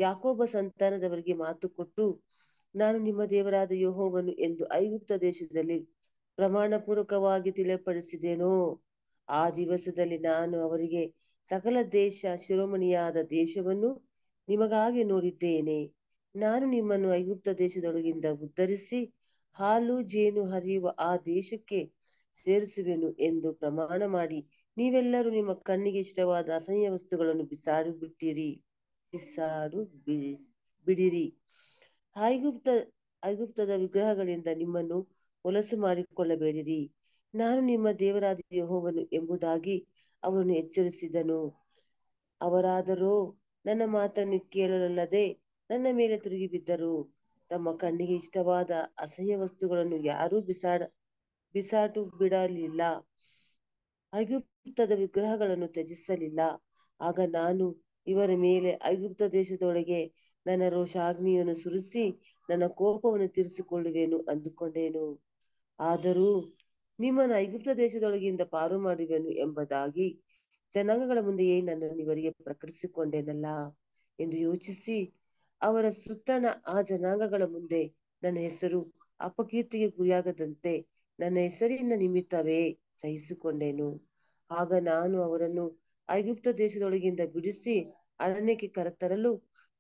ಯಾಕೋಬ ಸಂತಾನದವರಿಗೆ ಮಾತು ಕೊಟ್ಟು ನಾನು ನಿಮ್ಮ ದೇವರಾದ ಯೋಹವನ್ನು ಎಂದು ಐಗುಪ್ತ ದೇಶದಲ್ಲಿ ಪ್ರಮಾಣಪೂರ್ವಕವಾಗಿ ಪೂರ್ವಕವಾಗಿ ತಿಳಿಪಡಿಸಿದೆನೋ ಆ ದಿವಸದಲ್ಲಿ ನಾನು ಅವರಿಗೆ ಸಕಲ ದೇಶ ಶಿರೋಮಣಿಯಾದ ದೇಶವನ್ನು ನಿಮಗಾಗಿ ನೋಡಿದ್ದೇನೆ ನಾನು ನಿಮ್ಮನ್ನು ಐಗುಪ್ತ ದೇಶದೊಳಗಿಂದ ಉದ್ಧರಿಸಿ ಹಾಲು ಜೇನು ಹರಿಯುವ ಆ ದೇಶಕ್ಕೆ ಸೇರಿಸುವೆನು ಎಂದು ಪ್ರಮಾಣ ಮಾಡಿ ನೀವೆಲ್ಲರೂ ನಿಮ್ಮ ಕಣ್ಣಿಗೆ ಇಷ್ಟವಾದ ಅಸಹ್ಯ ವಸ್ತುಗಳನ್ನು ಬಿಸಾಡು ಬಿಟ್ಟಿರಿ ಬಿಸಾಡು ಬಿಡಿರಿ ಐಗುಪ್ತ ಐಗುಪ್ತದ ವಿಗ್ರಹಗಳಿಂದ ನಿಮ್ಮನ್ನು ಹೊಲಸು ಮಾಡಿಕೊಳ್ಳಬೇಡಿರಿ ನಾನು ನಿಮ್ಮ ದೇವರಾದ ಯಹೋವನು ಎಂಬುದಾಗಿ ಅವನು ಎಚ್ಚರಿಸಿದನು ಅವರಾದರೂ ನನ್ನ ಮಾತನ್ನು ಕೇಳಲಲ್ಲದೆ ನನ್ನ ಮೇಲೆ ತಿರುಗಿ ಬಿದ್ದರು ತಮ್ಮ ಕಣ್ಣಿಗೆ ಇಷ್ಟವಾದ ಅಸಹ್ಯ ವಸ್ತುಗಳನ್ನು ಯಾರೂ ಬಿಸಾಡ ಬಿಸಾಟು ಬಿಡಲಿಲ್ಲ ಐಗುಪ್ತದ ವಿಗ್ರಹಗಳನ್ನು ತ್ಯಜಿಸಲಿಲ್ಲ ಆಗ ನಾನು ಇವರ ಮೇಲೆ ಐಗುಪ್ತ ದೇಶದೊಳಗೆ ನನ್ನ ರೋಷಾಗ್ನಿಯನ್ನು ಸುರಿಸಿ ನನ್ನ ಕೋಪವನ್ನು ತೀರಿಸಿಕೊಳ್ಳುವೆನು ಅಂದುಕೊಂಡೇನು ಆದರೂ ನಿಮ್ಮನ್ನು ಐಗುಪ್ತ ದೇಶದೊಳಗಿಂದ ಪಾರು ಮಾಡುವೆನು ಎಂಬುದಾಗಿ ಜನಾಂಗಗಳ ಮುಂದೆಯೇ ನನ್ನನ್ನು ಇವರಿಗೆ ಪ್ರಕಟಿಸಿಕೊಂಡೇನಲ್ಲ ಎಂದು ಯೋಚಿಸಿ ಅವರ ಸುತ್ತಣ ಆ ಜನಾಂಗಗಳ ಮುಂದೆ ನನ್ನ ಹೆಸರು ಅಪಕೀರ್ತಿಗೆ ಗುರಿಯಾಗದಂತೆ ನನ್ನ ಹೆಸರಿನ ನಿಮಿತ್ತವೇ ಸಹಿಸಿಕೊಂಡೆನು ಆಗ ನಾನು ಅವರನ್ನು ಐಗುಪ್ತ ದೇಶದೊಳಗಿಂದ ಬಿಡಿಸಿ ಅರಣ್ಯಕ್ಕೆ ಕರೆತರಲು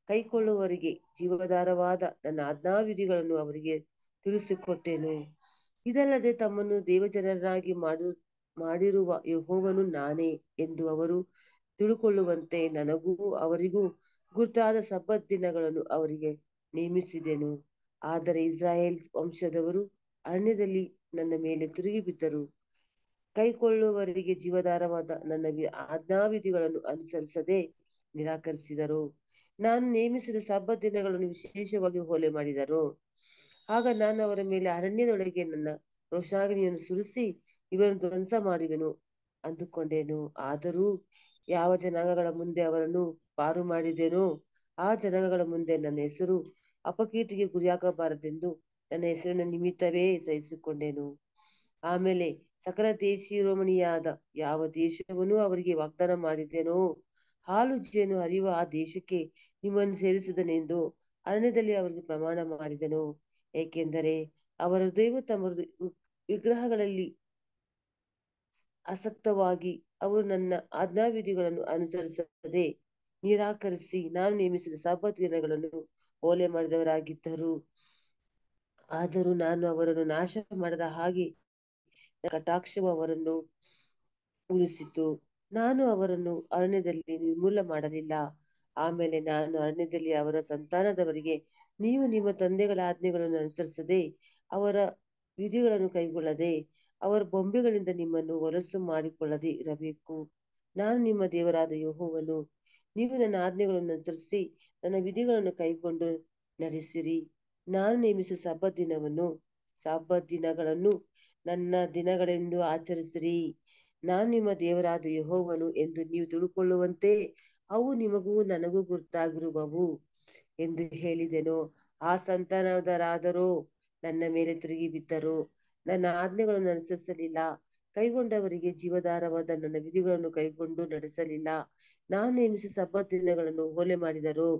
ಕೈಕೊಳ್ಳುವವರಿಗೆ ಜೀವಧಾರವಾದ ನನ್ನ ಆಜ್ಞಾವಿಧಿಗಳನ್ನು ಅವರಿಗೆ ತಿಳಿಸಿಕೊಟ್ಟೆನು ಇದಲ್ಲದೆ ತಮ್ಮನ್ನು ದೇವಜನರಾಗಿ ಮಾಡಿ ಮಾಡಿರುವ ಯಹೋವನು ನಾನೇ ಎಂದು ಅವರು ತಿಳುಕೊಳ್ಳುವಂತೆ ನನಗೂ ಅವರಿಗೂ ಗುರುತಾದ ಸಬ್ಬತ್ ದಿನಗಳನ್ನು ಅವರಿಗೆ ನೇಮಿಸಿದೆನು ಆದರೆ ಇಸ್ರಾಯೇಲ್ ವಂಶದವರು ಅರಣ್ಯದಲ್ಲಿ ನನ್ನ ಮೇಲೆ ತಿರುಗಿ ಬಿದ್ದರು ಕೈಕೊಳ್ಳುವವರಿಗೆ ಜೀವಧಾರವಾದ ನನ್ನ ಆಜ್ಞಾವಿಧಿಗಳನ್ನು ಅನುಸರಿಸದೆ ನಿರಾಕರಿಸಿದರು ನಾನು ನೇಮಿಸಿದ ಸಬ್ಬ ದಿನಗಳನ್ನು ವಿಶೇಷವಾಗಿ ಹೋಲೆ ಮಾಡಿದರು ಆಗ ನಾನು ಅವರ ಮೇಲೆ ಅರಣ್ಯದೊಳಗೆ ನನ್ನ ರೋಷಾಗ್ನಿಯನ್ನು ಸುರಿಸಿ ಇವರನ್ನು ಧ್ವಂಸ ಮಾಡಿವೆನು ಅಂದುಕೊಂಡೇನು ಆದರೂ ಯಾವ ಜನಾಂಗಗಳ ಮುಂದೆ ಅವರನ್ನು ಪಾರು ಮಾಡಿದೆನೋ ಆ ಜನಾಂಗಗಳ ಮುಂದೆ ನನ್ನ ಹೆಸರು ಅಪಕೀರ್ತಿಗೆ ಗುರಿಯಾಗಬಾರದೆಂದು ನನ್ನ ಹೆಸರಿನ ನಿಮಿತ್ತವೇ ಸಹಿಸಿಕೊಂಡೆನು ಆಮೇಲೆ ಸಕಲ ದೇಶಿರೋಮಣಿಯಾದ ಯಾವ ದೇಶವನ್ನು ಅವರಿಗೆ ವಾಗ್ದಾನ ಮಾಡಿದ್ದೇನೋ ಹಾಲು ಜಿಯನ್ನು ಹರಿಯುವ ಆ ದೇಶಕ್ಕೆ ನಿಮ್ಮನ್ನು ಸೇರಿಸಿದನೆಂದು ಅರಣ್ಯದಲ್ಲಿ ಅವರಿಗೆ ಪ್ರಮಾಣ ಮಾಡಿದನು ಏಕೆಂದರೆ ಅವರ ದೈವ ತಮ್ಮ ವಿಗ್ರಹಗಳಲ್ಲಿ ಆಸಕ್ತವಾಗಿ ಅವರು ನನ್ನ ಆಜ್ಞಾವಿಧಿಗಳನ್ನು ಅನುಸರಿಸದೆ ನಿರಾಕರಿಸಿ ನಾನು ನೇಮಿಸಿದ ಸಾಬತ್ ದಿನಗಳನ್ನು ಓಲೆ ಮಾಡಿದವರಾಗಿದ್ದರು ಆದರೂ ನಾನು ಅವರನ್ನು ನಾಶ ಮಾಡದ ಹಾಗೆ ಕಟಾಕ್ಷ ಅವರನ್ನು ಉಳಿಸಿತು ನಾನು ಅವರನ್ನು ಅರಣ್ಯದಲ್ಲಿ ನಿರ್ಮೂಲ ಮಾಡಲಿಲ್ಲ ಆಮೇಲೆ ನಾನು ಅರಣ್ಯದಲ್ಲಿ ಅವರ ಸಂತಾನದವರಿಗೆ ನೀವು ನಿಮ್ಮ ತಂದೆಗಳ ಆಜ್ಞೆಗಳನ್ನು ಅನುಸರಿಸದೆ ಅವರ ವಿಧಿಗಳನ್ನು ಕೈಗೊಳ್ಳದೆ ಅವರ ಬೊಂಬೆಗಳಿಂದ ನಿಮ್ಮನ್ನು ಹೊಲಸು ಮಾಡಿಕೊಳ್ಳದೆ ಇರಬೇಕು ನಾನು ನಿಮ್ಮ ದೇವರಾದ ಯೋಹವನ್ನು ನೀವು ನನ್ನ ಆಜ್ಞೆಗಳನ್ನು ಅನುಸರಿಸಿ ನನ್ನ ವಿಧಿಗಳನ್ನು ಕೈಗೊಂಡು ನಡೆಸಿರಿ ನಾನು ನೇಮಿಸಿದ ಸಬ್ಬ ದಿನವನ್ನು ಸಬ್ಬ ದಿನಗಳನ್ನು ನನ್ನ ದಿನಗಳೆಂದು ಆಚರಿಸಿರಿ ನಾನು ನಿಮ್ಮ ದೇವರಾದ ಯಹೋವನು ಎಂದು ನೀವು ತಿಳುಕೊಳ್ಳುವಂತೆ ಅವು ನಿಮಗೂ ನನಗೂ ಗುರುತಾಗಿರುವವು ಎಂದು ಹೇಳಿದೆನು ಆ ಸಂತಾನದರಾದರೂ ನನ್ನ ಮೇಲೆ ತಿರುಗಿ ಬಿದ್ದರು ನನ್ನ ಆಜ್ಞೆಗಳನ್ನು ಅನುಸರಿಸಲಿಲ್ಲ ಕೈಗೊಂಡವರಿಗೆ ಜೀವಧಾರವಾದ ನನ್ನ ವಿಧಿಗಳನ್ನು ಕೈಗೊಂಡು ನಡೆಸಲಿಲ್ಲ ನಾನು ನೇಮಿಸಿದ ಸಬ್ಬ ದಿನಗಳನ್ನು ಹೋಲೆ ಮಾಡಿದರು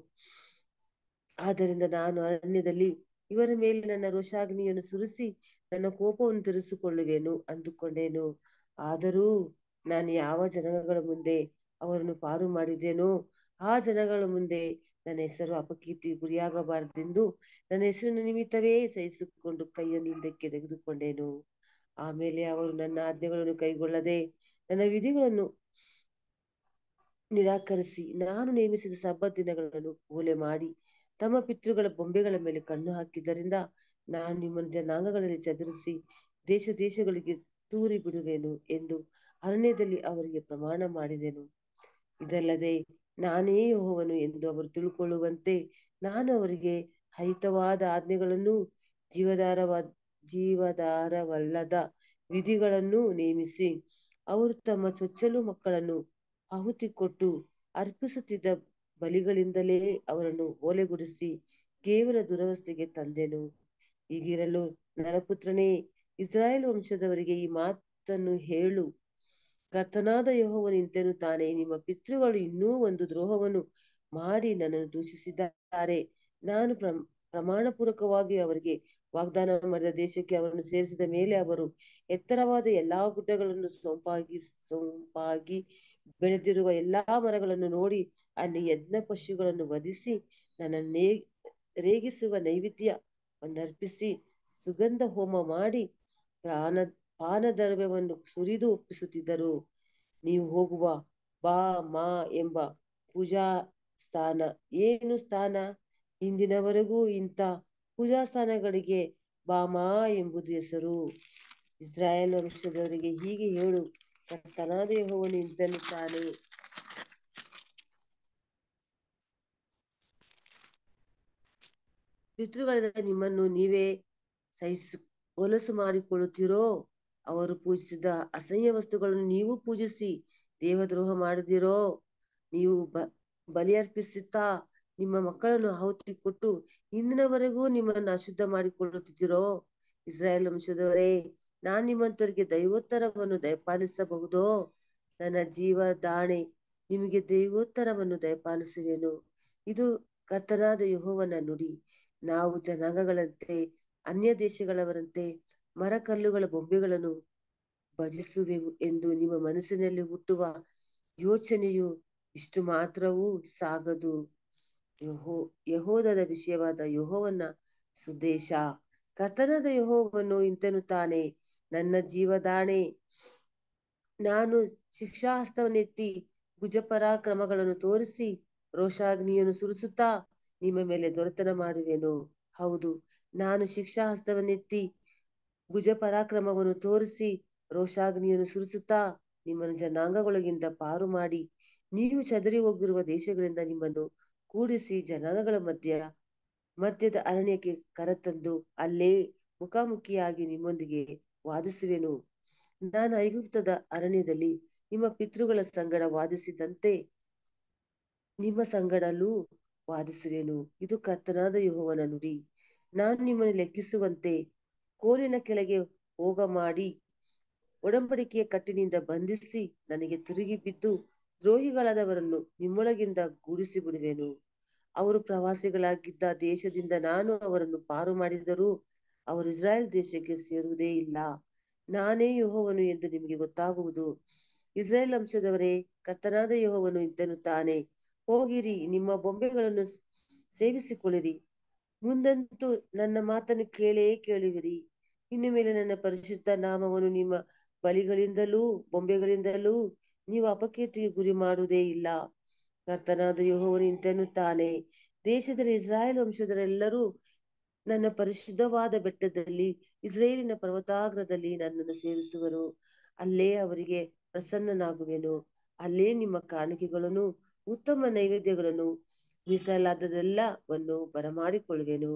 ಆದ್ದರಿಂದ ನಾನು ಅರಣ್ಯದಲ್ಲಿ ಇವರ ಮೇಲೆ ನನ್ನ ರೋಷಾಗ್ನಿಯನ್ನು ಸುರಿಸಿ ನನ್ನ ಕೋಪವನ್ನು ತಿರಿಸಿಕೊಳ್ಳುವೆನು ಅಂದುಕೊಂಡೇನು ಆದರೂ ನಾನು ಯಾವ ಜನಗಳ ಮುಂದೆ ಅವರನ್ನು ಪಾರು ಮಾಡಿದ್ದೇನೋ ಆ ಜನಗಳ ಮುಂದೆ ನನ್ನ ಹೆಸರು ಅಪಕೀರ್ತಿ ಗುರಿಯಾಗಬಾರದೆಂದು ನನ್ನ ಹೆಸರಿನ ನಿಮಿತ್ತವೇ ಸಹಿಸಿಕೊಂಡು ಕೈಯನ್ನು ಹಿಂದಕ್ಕೆ ತೆಗೆದುಕೊಂಡೇನು ಆಮೇಲೆ ಅವರು ನನ್ನ ಆಜ್ಞೆಗಳನ್ನು ಕೈಗೊಳ್ಳದೆ ನನ್ನ ವಿಧಿಗಳನ್ನು ನಿರಾಕರಿಸಿ ನಾನು ನೇಮಿಸಿದ ಸಬ್ಬತ್ ದಿನಗಳನ್ನು ಕೂಲೆ ಮಾಡಿ ತಮ್ಮ ಪಿತೃಗಳ ಬೊಂಬೆಗಳ ಮೇಲೆ ಕಣ್ಣು ಹಾಕಿದ್ದರಿಂದ ನಾನು ನಿಮ್ಮನ್ನು ಜನಾಂಗಗಳಲ್ಲಿ ಚದುರಿಸಿ ದೇಶ ದೇಶಗಳಿಗೆ ತೂರಿ ಬಿಡುವೆನು ಎಂದು ಅರಣ್ಯದಲ್ಲಿ ಅವರಿಗೆ ಪ್ರಮಾಣ ಮಾಡಿದೆನು ಇದಲ್ಲದೆ ನಾನೇ ಹೋವನು ಎಂದು ಅವರು ತಿಳ್ಕೊಳ್ಳುವಂತೆ ನಾನು ಅವರಿಗೆ ಹೈತವಾದ ಆಜ್ಞೆಗಳನ್ನು ಜೀವಧಾರವಾದ ಜೀವಧಾರವಲ್ಲದ ವಿಧಿಗಳನ್ನು ನೇಮಿಸಿ ಅವರು ತಮ್ಮ ಚೊಚ್ಚಲು ಮಕ್ಕಳನ್ನು ಆಹುತಿ ಕೊಟ್ಟು ಅರ್ಪಿಸುತ್ತಿದ್ದ ಬಲಿಗಳಿಂದಲೇ ಅವರನ್ನು ಓಲೆಗೊಡಿಸಿ ಕೇವಲ ದುರವಸ್ಥೆಗೆ ತಂದೆನು ಹೀಗಿರಲು ನರಪುತ್ರನೇ ಇಸ್ರಾಯೇಲ್ ವಂಶದವರಿಗೆ ಈ ಮಾತನ್ನು ಹೇಳು ಕರ್ತನಾದ ಯಹೋವನಿಂತೆನು ತಾನೆ ನಿಮ್ಮ ಪಿತೃಗಳು ಇನ್ನೂ ಒಂದು ದ್ರೋಹವನ್ನು ಮಾಡಿ ನನ್ನನ್ನು ದೂಷಿಸಿದ್ದಾರೆ ನಾನು ಪ್ರಮಾಣ ಪೂರ್ವಕವಾಗಿ ಅವರಿಗೆ ವಾಗ್ದಾನ ಮಾಡಿದ ದೇಶಕ್ಕೆ ಅವರನ್ನು ಸೇರಿಸಿದ ಮೇಲೆ ಅವರು ಎತ್ತರವಾದ ಎಲ್ಲಾ ಗುಡ್ಡಗಳನ್ನು ಸೊಂಪಾಗಿ ಸೊಂಪಾಗಿ ಬೆಳೆದಿರುವ ಎಲ್ಲಾ ಮರಗಳನ್ನು ನೋಡಿ ಅಲ್ಲಿ ಯಜ್ಞ ಪಶುಗಳನ್ನು ವಧಿಸಿ ನನ್ನ ನೇ ರೇಗಿಸುವ ನೈವೇದ್ಯ ಅರ್ಪಿಸಿ ಸುಗಂಧ ಹೋಮ ಮಾಡಿ ಪ್ರಾಣ ಪಾನದ್ರವ್ಯವನ್ನು ಸುರಿದು ಒಪ್ಪಿಸುತ್ತಿದ್ದರು ನೀವು ಹೋಗುವ ಬಾ ಮಾ ಎಂಬ ಪೂಜಾ ಸ್ಥಾನ ಏನು ಸ್ಥಾನ ಇಂದಿನವರೆಗೂ ಇಂಥ ಪೂಜಾ ಸ್ಥಾನಗಳಿಗೆ ಬಾಮಾ ಎಂಬುದು ಹೆಸರು ಇಸ್ರಾಯೇಲ್ ವಂಶದವರಿಗೆ ಹೀಗೆ ಹೇಳು ಕರ್ತನಾದ ಯೆಹೋವನು ಇಂತೆನ್ನುತ್ತಾನೆ ಪಿತೃಗಳಿಂದ ನಿಮ್ಮನ್ನು ನೀವೇ ಸಹಿಸಿ ಹೊಲಸು ಮಾಡಿಕೊಳ್ಳುತ್ತೀರೋ ಅವರು ಪೂಜಿಸಿದ ಅಸಹ್ಯ ವಸ್ತುಗಳನ್ನು ನೀವು ಪೂಜಿಸಿ ದೇವದ್ರೋಹ ಮಾಡಿದಿರೋ ನೀವು ಬ ಬಲಿಯರ್ಪಿಸುತ್ತಾ ನಿಮ್ಮ ಮಕ್ಕಳನ್ನು ಆಹುತಿ ಕೊಟ್ಟು ಇಂದಿನವರೆಗೂ ನಿಮ್ಮನ್ನು ಅಶುದ್ಧ ಮಾಡಿಕೊಳ್ಳುತ್ತಿದ್ದೀರೋ ಇಸ್ರಾಯೇಲ್ ವಂಶದವರೇ ನಾನ್ ನಿಮ್ಮಂತವರಿಗೆ ದೈವೋತ್ತರವನ್ನು ದಯಪಾಲಿಸಬಹುದೋ ನನ್ನ ಜೀವ ದಾಣೆ ನಿಮಗೆ ದೈವೋತ್ತರವನ್ನು ದಯಪಾಲಿಸುವೆನು ಇದು ಕರ್ತನಾದ ಯೋಹವನ್ನ ನುಡಿ ನಾವು ಜನಾಂಗಗಳಂತೆ ಅನ್ಯ ದೇಶಗಳವರಂತೆ ಮರಕಲ್ಲುಗಳ ಬೊಂಬೆಗಳನ್ನು ಭಜಿಸುವೆವು ಎಂದು ನಿಮ್ಮ ಮನಸ್ಸಿನಲ್ಲಿ ಹುಟ್ಟುವ ಯೋಚನೆಯು ಇಷ್ಟು ಮಾತ್ರವೂ ಸಾಗದು ಯಹೋ ಯಹೋದದ ವಿಷಯವಾದ ಯಹೋವನ ಸುದೇಶ ಕಥನದ ಯಹೋವನ್ನು ಇಂತನು ತಾನೆ ನನ್ನ ಜೀವದಾಣೆ ನಾನು ಶಿಕ್ಷಾಹಸ್ತವನ್ನೆತ್ತಿ ಭುಜಪರಾಕ್ರಮಗಳನ್ನು ತೋರಿಸಿ ರೋಷಾಗ್ನಿಯನ್ನು ಸುರಿಸುತ್ತಾ ನಿಮ್ಮ ಮೇಲೆ ದೊರೆತನ ಮಾಡುವೆನು ಹೌದು ನಾನು ಶಿಕ್ಷಾ ಹಸ್ತವನ್ನೆತ್ತಿ ಭುಜ ಪರಾಕ್ರಮವನ್ನು ತೋರಿಸಿ ರೋಷಾಗ್ನಿಯನ್ನು ಸುರಿಸುತ್ತಾ ನಿಮ್ಮನ್ನು ಜನಾಂಗಗಳಿಗಿಂತ ಪಾರು ಮಾಡಿ ನೀವು ಚದರಿ ಹೋಗಿರುವ ದೇಶಗಳಿಂದ ನಿಮ್ಮನ್ನು ಕೂಡಿಸಿ ಜನಾಂಗಗಳ ಮಧ್ಯ ಮಧ್ಯದ ಅರಣ್ಯಕ್ಕೆ ಕರೆತಂದು ಅಲ್ಲೇ ಮುಖಾಮುಖಿಯಾಗಿ ನಿಮ್ಮೊಂದಿಗೆ ವಾದಿಸುವೆನು ನಾನು ಐಗುಪ್ತದ ಅರಣ್ಯದಲ್ಲಿ ನಿಮ್ಮ ಪಿತೃಗಳ ಸಂಗಡ ವಾದಿಸಿದಂತೆ ನಿಮ್ಮ ಸಂಗಡಲೂ ವಾದಿಸುವೆನು ಇದು ಕರ್ತನಾದ ಯಹೋವನ ನುಡಿ ನಾನು ನಿಮ್ಮನ್ನು ಲೆಕ್ಕಿಸುವಂತೆ ಕೋಲಿನ ಕೆಳಗೆ ಹೋಗ ಮಾಡಿ ಒಡಂಬಡಿಕೆಯ ಕಟ್ಟಿನಿಂದ ಬಂಧಿಸಿ ನನಗೆ ತಿರುಗಿ ಬಿದ್ದು ದ್ರೋಹಿಗಳಾದವರನ್ನು ನಿಮ್ಮೊಳಗಿಂದ ಗೂಡಿಸಿ ಬಿಡುವೆನು ಅವರು ಪ್ರವಾಸಿಗಳಾಗಿದ್ದ ದೇಶದಿಂದ ನಾನು ಅವರನ್ನು ಪಾರು ಮಾಡಿದರೂ ಅವರು ಇಸ್ರಾಯೇಲ್ ದೇಶಕ್ಕೆ ಸೇರುವುದೇ ಇಲ್ಲ ನಾನೇ ಯೋಹವನು ಎಂದು ನಿಮಗೆ ಗೊತ್ತಾಗುವುದು ಇಸ್ರಾಯೇಲ್ ವಂಶದವರೇ ಕರ್ತನಾದ ಯೋಹವನ್ನು ಇದ್ದನು ತಾನೆ ಹೋಗಿರಿ ನಿಮ್ಮ ಬೊಂಬೆಗಳನ್ನು ಸೇವಿಸಿಕೊಳ್ಳಿರಿ ಮುಂದಂತೂ ನನ್ನ ಮಾತನ್ನು ಕೇಳೇ ಕೇಳುವಿರಿ ಇನ್ನು ಮೇಲೆ ನನ್ನ ಪರಿಶುದ್ಧ ನಾಮವನ್ನು ನಿಮ್ಮ ಬಲಿಗಳಿಂದಲೂ ಬೊಂಬೆಗಳಿಂದಲೂ ನೀವು ಅಪಕೀರ್ತಿಗೆ ಗುರಿ ಮಾಡುವುದೇ ಇಲ್ಲ ಕರ್ತನಾದ ಯೋಹವನ್ನು ಇಂತನು ದೇಶದ ಇಸ್ರಾಯೇಲ್ ವಂಶದರೆಲ್ಲರೂ ನನ್ನ ಪರಿಶುದ್ಧವಾದ ಬೆಟ್ಟದಲ್ಲಿ ಇಸ್ರೇಲಿನ ಪರ್ವತಾಗ್ರದಲ್ಲಿ ನನ್ನನ್ನು ಸೇವಿಸುವರು ಅಲ್ಲೇ ಅವರಿಗೆ ಪ್ರಸನ್ನನಾಗುವೆನು ಅಲ್ಲೇ ನಿಮ್ಮ ಕಾಣಿಕೆಗಳನ್ನು ಉತ್ತಮ ನೈವೇದ್ಯಗಳನ್ನು ಮೀಸಲಾದದೆಲ್ಲವನ್ನು ಬರಮಾಡಿಕೊಳ್ಳುವೆನು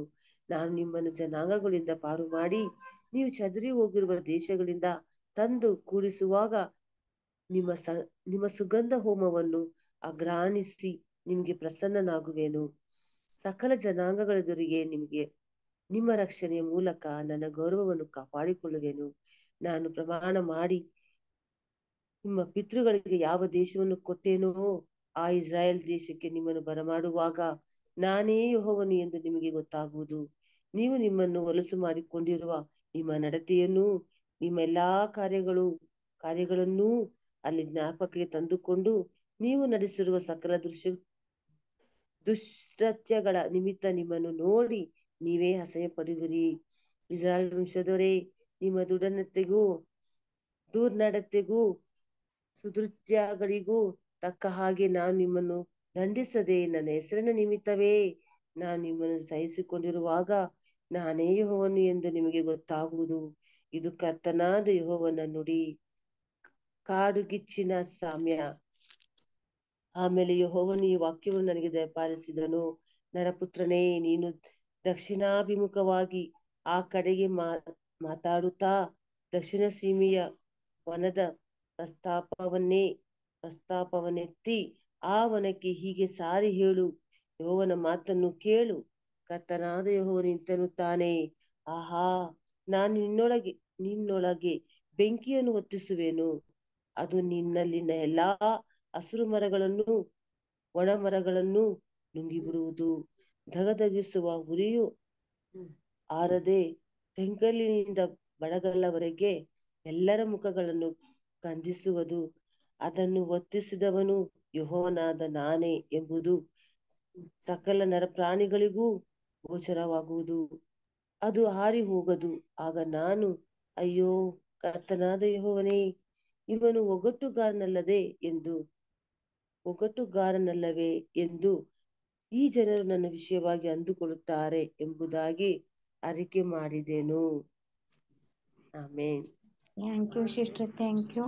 ನಾನು ನಿಮ್ಮನ್ನು ಜನಾಂಗಗಳಿಂದ ಪಾರು ಮಾಡಿ ನೀವು ಚದುರಿ ಹೋಗಿರುವ ದೇಶಗಳಿಂದ ತಂದು ಕೂಡಿಸುವಾಗ ನಿಮ್ಮ ಸ ನಿಮ್ಮ ಸುಗಂಧ ಹೋಮವನ್ನು ಅಗ್ರಾನಿಸಿ ನಿಮಗೆ ಪ್ರಸನ್ನನಾಗುವೆನು ಸಕಲ ಜನಾಂಗಗಳೆದುರಿಗೆ ನಿಮಗೆ ನಿಮ್ಮ ರಕ್ಷಣೆಯ ಮೂಲಕ ನನ್ನ ಗೌರವವನ್ನು ಕಾಪಾಡಿಕೊಳ್ಳುವೆನು ನಾನು ಪ್ರಮಾಣ ಮಾಡಿ ನಿಮ್ಮ ಪಿತೃಗಳಿಗೆ ಯಾವ ದೇಶವನ್ನು ಕೊಟ್ಟೇನೋ ಆ ಇಸ್ರಾಯೇಲ್ ದೇಶಕ್ಕೆ ನಿಮ್ಮನ್ನು ಬರಮಾಡುವಾಗ ನಾನೇ ಯೋಹವನು ಎಂದು ನಿಮಗೆ ಗೊತ್ತಾಗುವುದು ನೀವು ನಿಮ್ಮನ್ನು ಹೊಲಸು ಮಾಡಿಕೊಂಡಿರುವ ನಿಮ್ಮ ನಡತೆಯನ್ನು ನಿಮ್ಮ ಎಲ್ಲಾ ಕಾರ್ಯಗಳು ಕಾರ್ಯಗಳನ್ನೂ ಅಲ್ಲಿ ಜ್ಞಾಪಕಕ್ಕೆ ತಂದುಕೊಂಡು ನೀವು ನಡೆಸಿರುವ ಸಕಲ ದೃಶ್ಯ ದುಷ್ಟತ್ಯಗಳ ನಿಮಿತ್ತ ನಿಮ್ಮನ್ನು ನೋಡಿ ನೀವೇ ಅಸಹ್ಯ ಪಡುವಿರಿ ಇಸ್ರಾಯೇಲ್ ವಂಶದವರೇ ನಿಮ್ಮ ದುಡನತೆಗೂ ದೂರ್ನಡತೆಗೂ ಸುದೃತ್ಯಗಳಿಗೂ ತಕ್ಕ ಹಾಗೆ ನಾನು ನಿಮ್ಮನ್ನು ದಂಡಿಸದೆ ನನ್ನ ಹೆಸರಿನ ನಿಮಿತ್ತವೇ ನಾನು ನಿಮ್ಮನ್ನು ಸಹಿಸಿಕೊಂಡಿರುವಾಗ ನಾನೇ ಯಹೋವನು ಎಂದು ನಿಮಗೆ ಗೊತ್ತಾಗುವುದು ಇದು ಕರ್ತನಾದ ಯಹೋವನ ನುಡಿ ಕಾಡುಗಿಚ್ಚಿನ ಸಾಮ್ಯ ಆಮೇಲೆ ಯಹೋವನು ಈ ವಾಕ್ಯವನ್ನು ನನಗೆ ದಯಪಾಲಿಸಿದನು ನರಪುತ್ರನೇ ನೀನು ದಕ್ಷಿಣಾಭಿಮುಖವಾಗಿ ಆ ಕಡೆಗೆ ಮಾತಾಡುತ್ತಾ ದಕ್ಷಿಣ ಸೀಮೆಯ ವನದ ಪ್ರಸ್ತಾಪವನ್ನೇ ಪ್ರಸ್ತಾಪವನ್ನೆತ್ತಿ ಆ ವನಕ್ಕೆ ಹೀಗೆ ಸಾರಿ ಹೇಳು ಯೋವನ ಮಾತನ್ನು ಕೇಳು ಕತ್ತನಾದ ಯಹೋವನು ಇಂತನ್ನುತ್ತಾನೆ ಆಹಾ ನಾನು ನಿನ್ನೊಳಗೆ ನಿನ್ನೊಳಗೆ ಬೆಂಕಿಯನ್ನು ಹೊತ್ತಿಸುವೆನು ಅದು ನಿನ್ನಲ್ಲಿನ ಎಲ್ಲಾ ಹಸಿರು ಮರಗಳನ್ನು ಒಣ ಮರಗಳನ್ನು ನುಂಗಿಬಿಡುವುದು ಧಗಧಗಿಸುವ ಉರಿಯು ಆರದೆ ತೆಂಕಲಿನಿಂದ ಬಡಗಲ್ಲವರೆಗೆ ಎಲ್ಲರ ಮುಖಗಳನ್ನು ಕಂದಿಸುವುದು ಅದನ್ನು ಒತ್ತಿಸಿದವನು ಯಹೋವನಾದ ನಾನೇ ಎಂಬುದು ಸಕಲ ಪ್ರಾಣಿಗಳಿಗೂ ಗೋಚರವಾಗುವುದು ಅದು ಹಾರಿ ಹೋಗದು ಆಗ ನಾನು ಅಯ್ಯೋ ಕರ್ತನಾದ ಯಹೋವನೇ ಇವನು ಒಗ್ಗಟ್ಟುಗಾರನಲ್ಲದೆ ಎಂದು ಒಗ್ಗಟ್ಟುಗಾರನಲ್ಲವೇ ಎಂದು ಈ ಜನರು ನನ್ನ ವಿಷಯವಾಗಿ ಅಂದುಕೊಳ್ಳುತ್ತಾರೆ ಎಂಬುದಾಗಿ ಅರಿಕೆ ಮಾಡಿದೆನು ಆಮೇನ್ thank you sister thank you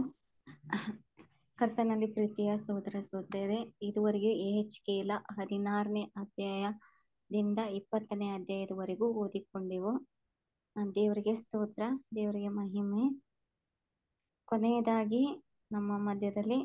ಕರ್ತನಲ್ಲಿ ಪ್ರೀತಿಯ ಸಹೋದರ ಸಹೋದರರೇ ಇದುವರೆಗೆ ಎ ಎಚ್ ಕೇಲ ಹದಿನಾರನೇ ಅಧ್ಯಾಯದಿಂದ ಇಪ್ಪತ್ತನೇ ಅಧ್ಯಾಯದವರೆಗೂ ಓದಿಕೊಂಡೆವು ದೇವರಿಗೆ ಸ್ತೋತ್ರ ದೇವರಿಗೆ ಮಹಿಮೆ ಕೊನೆಯದಾಗಿ ನಮ್ಮ ಮಧ್ಯದಲ್ಲಿ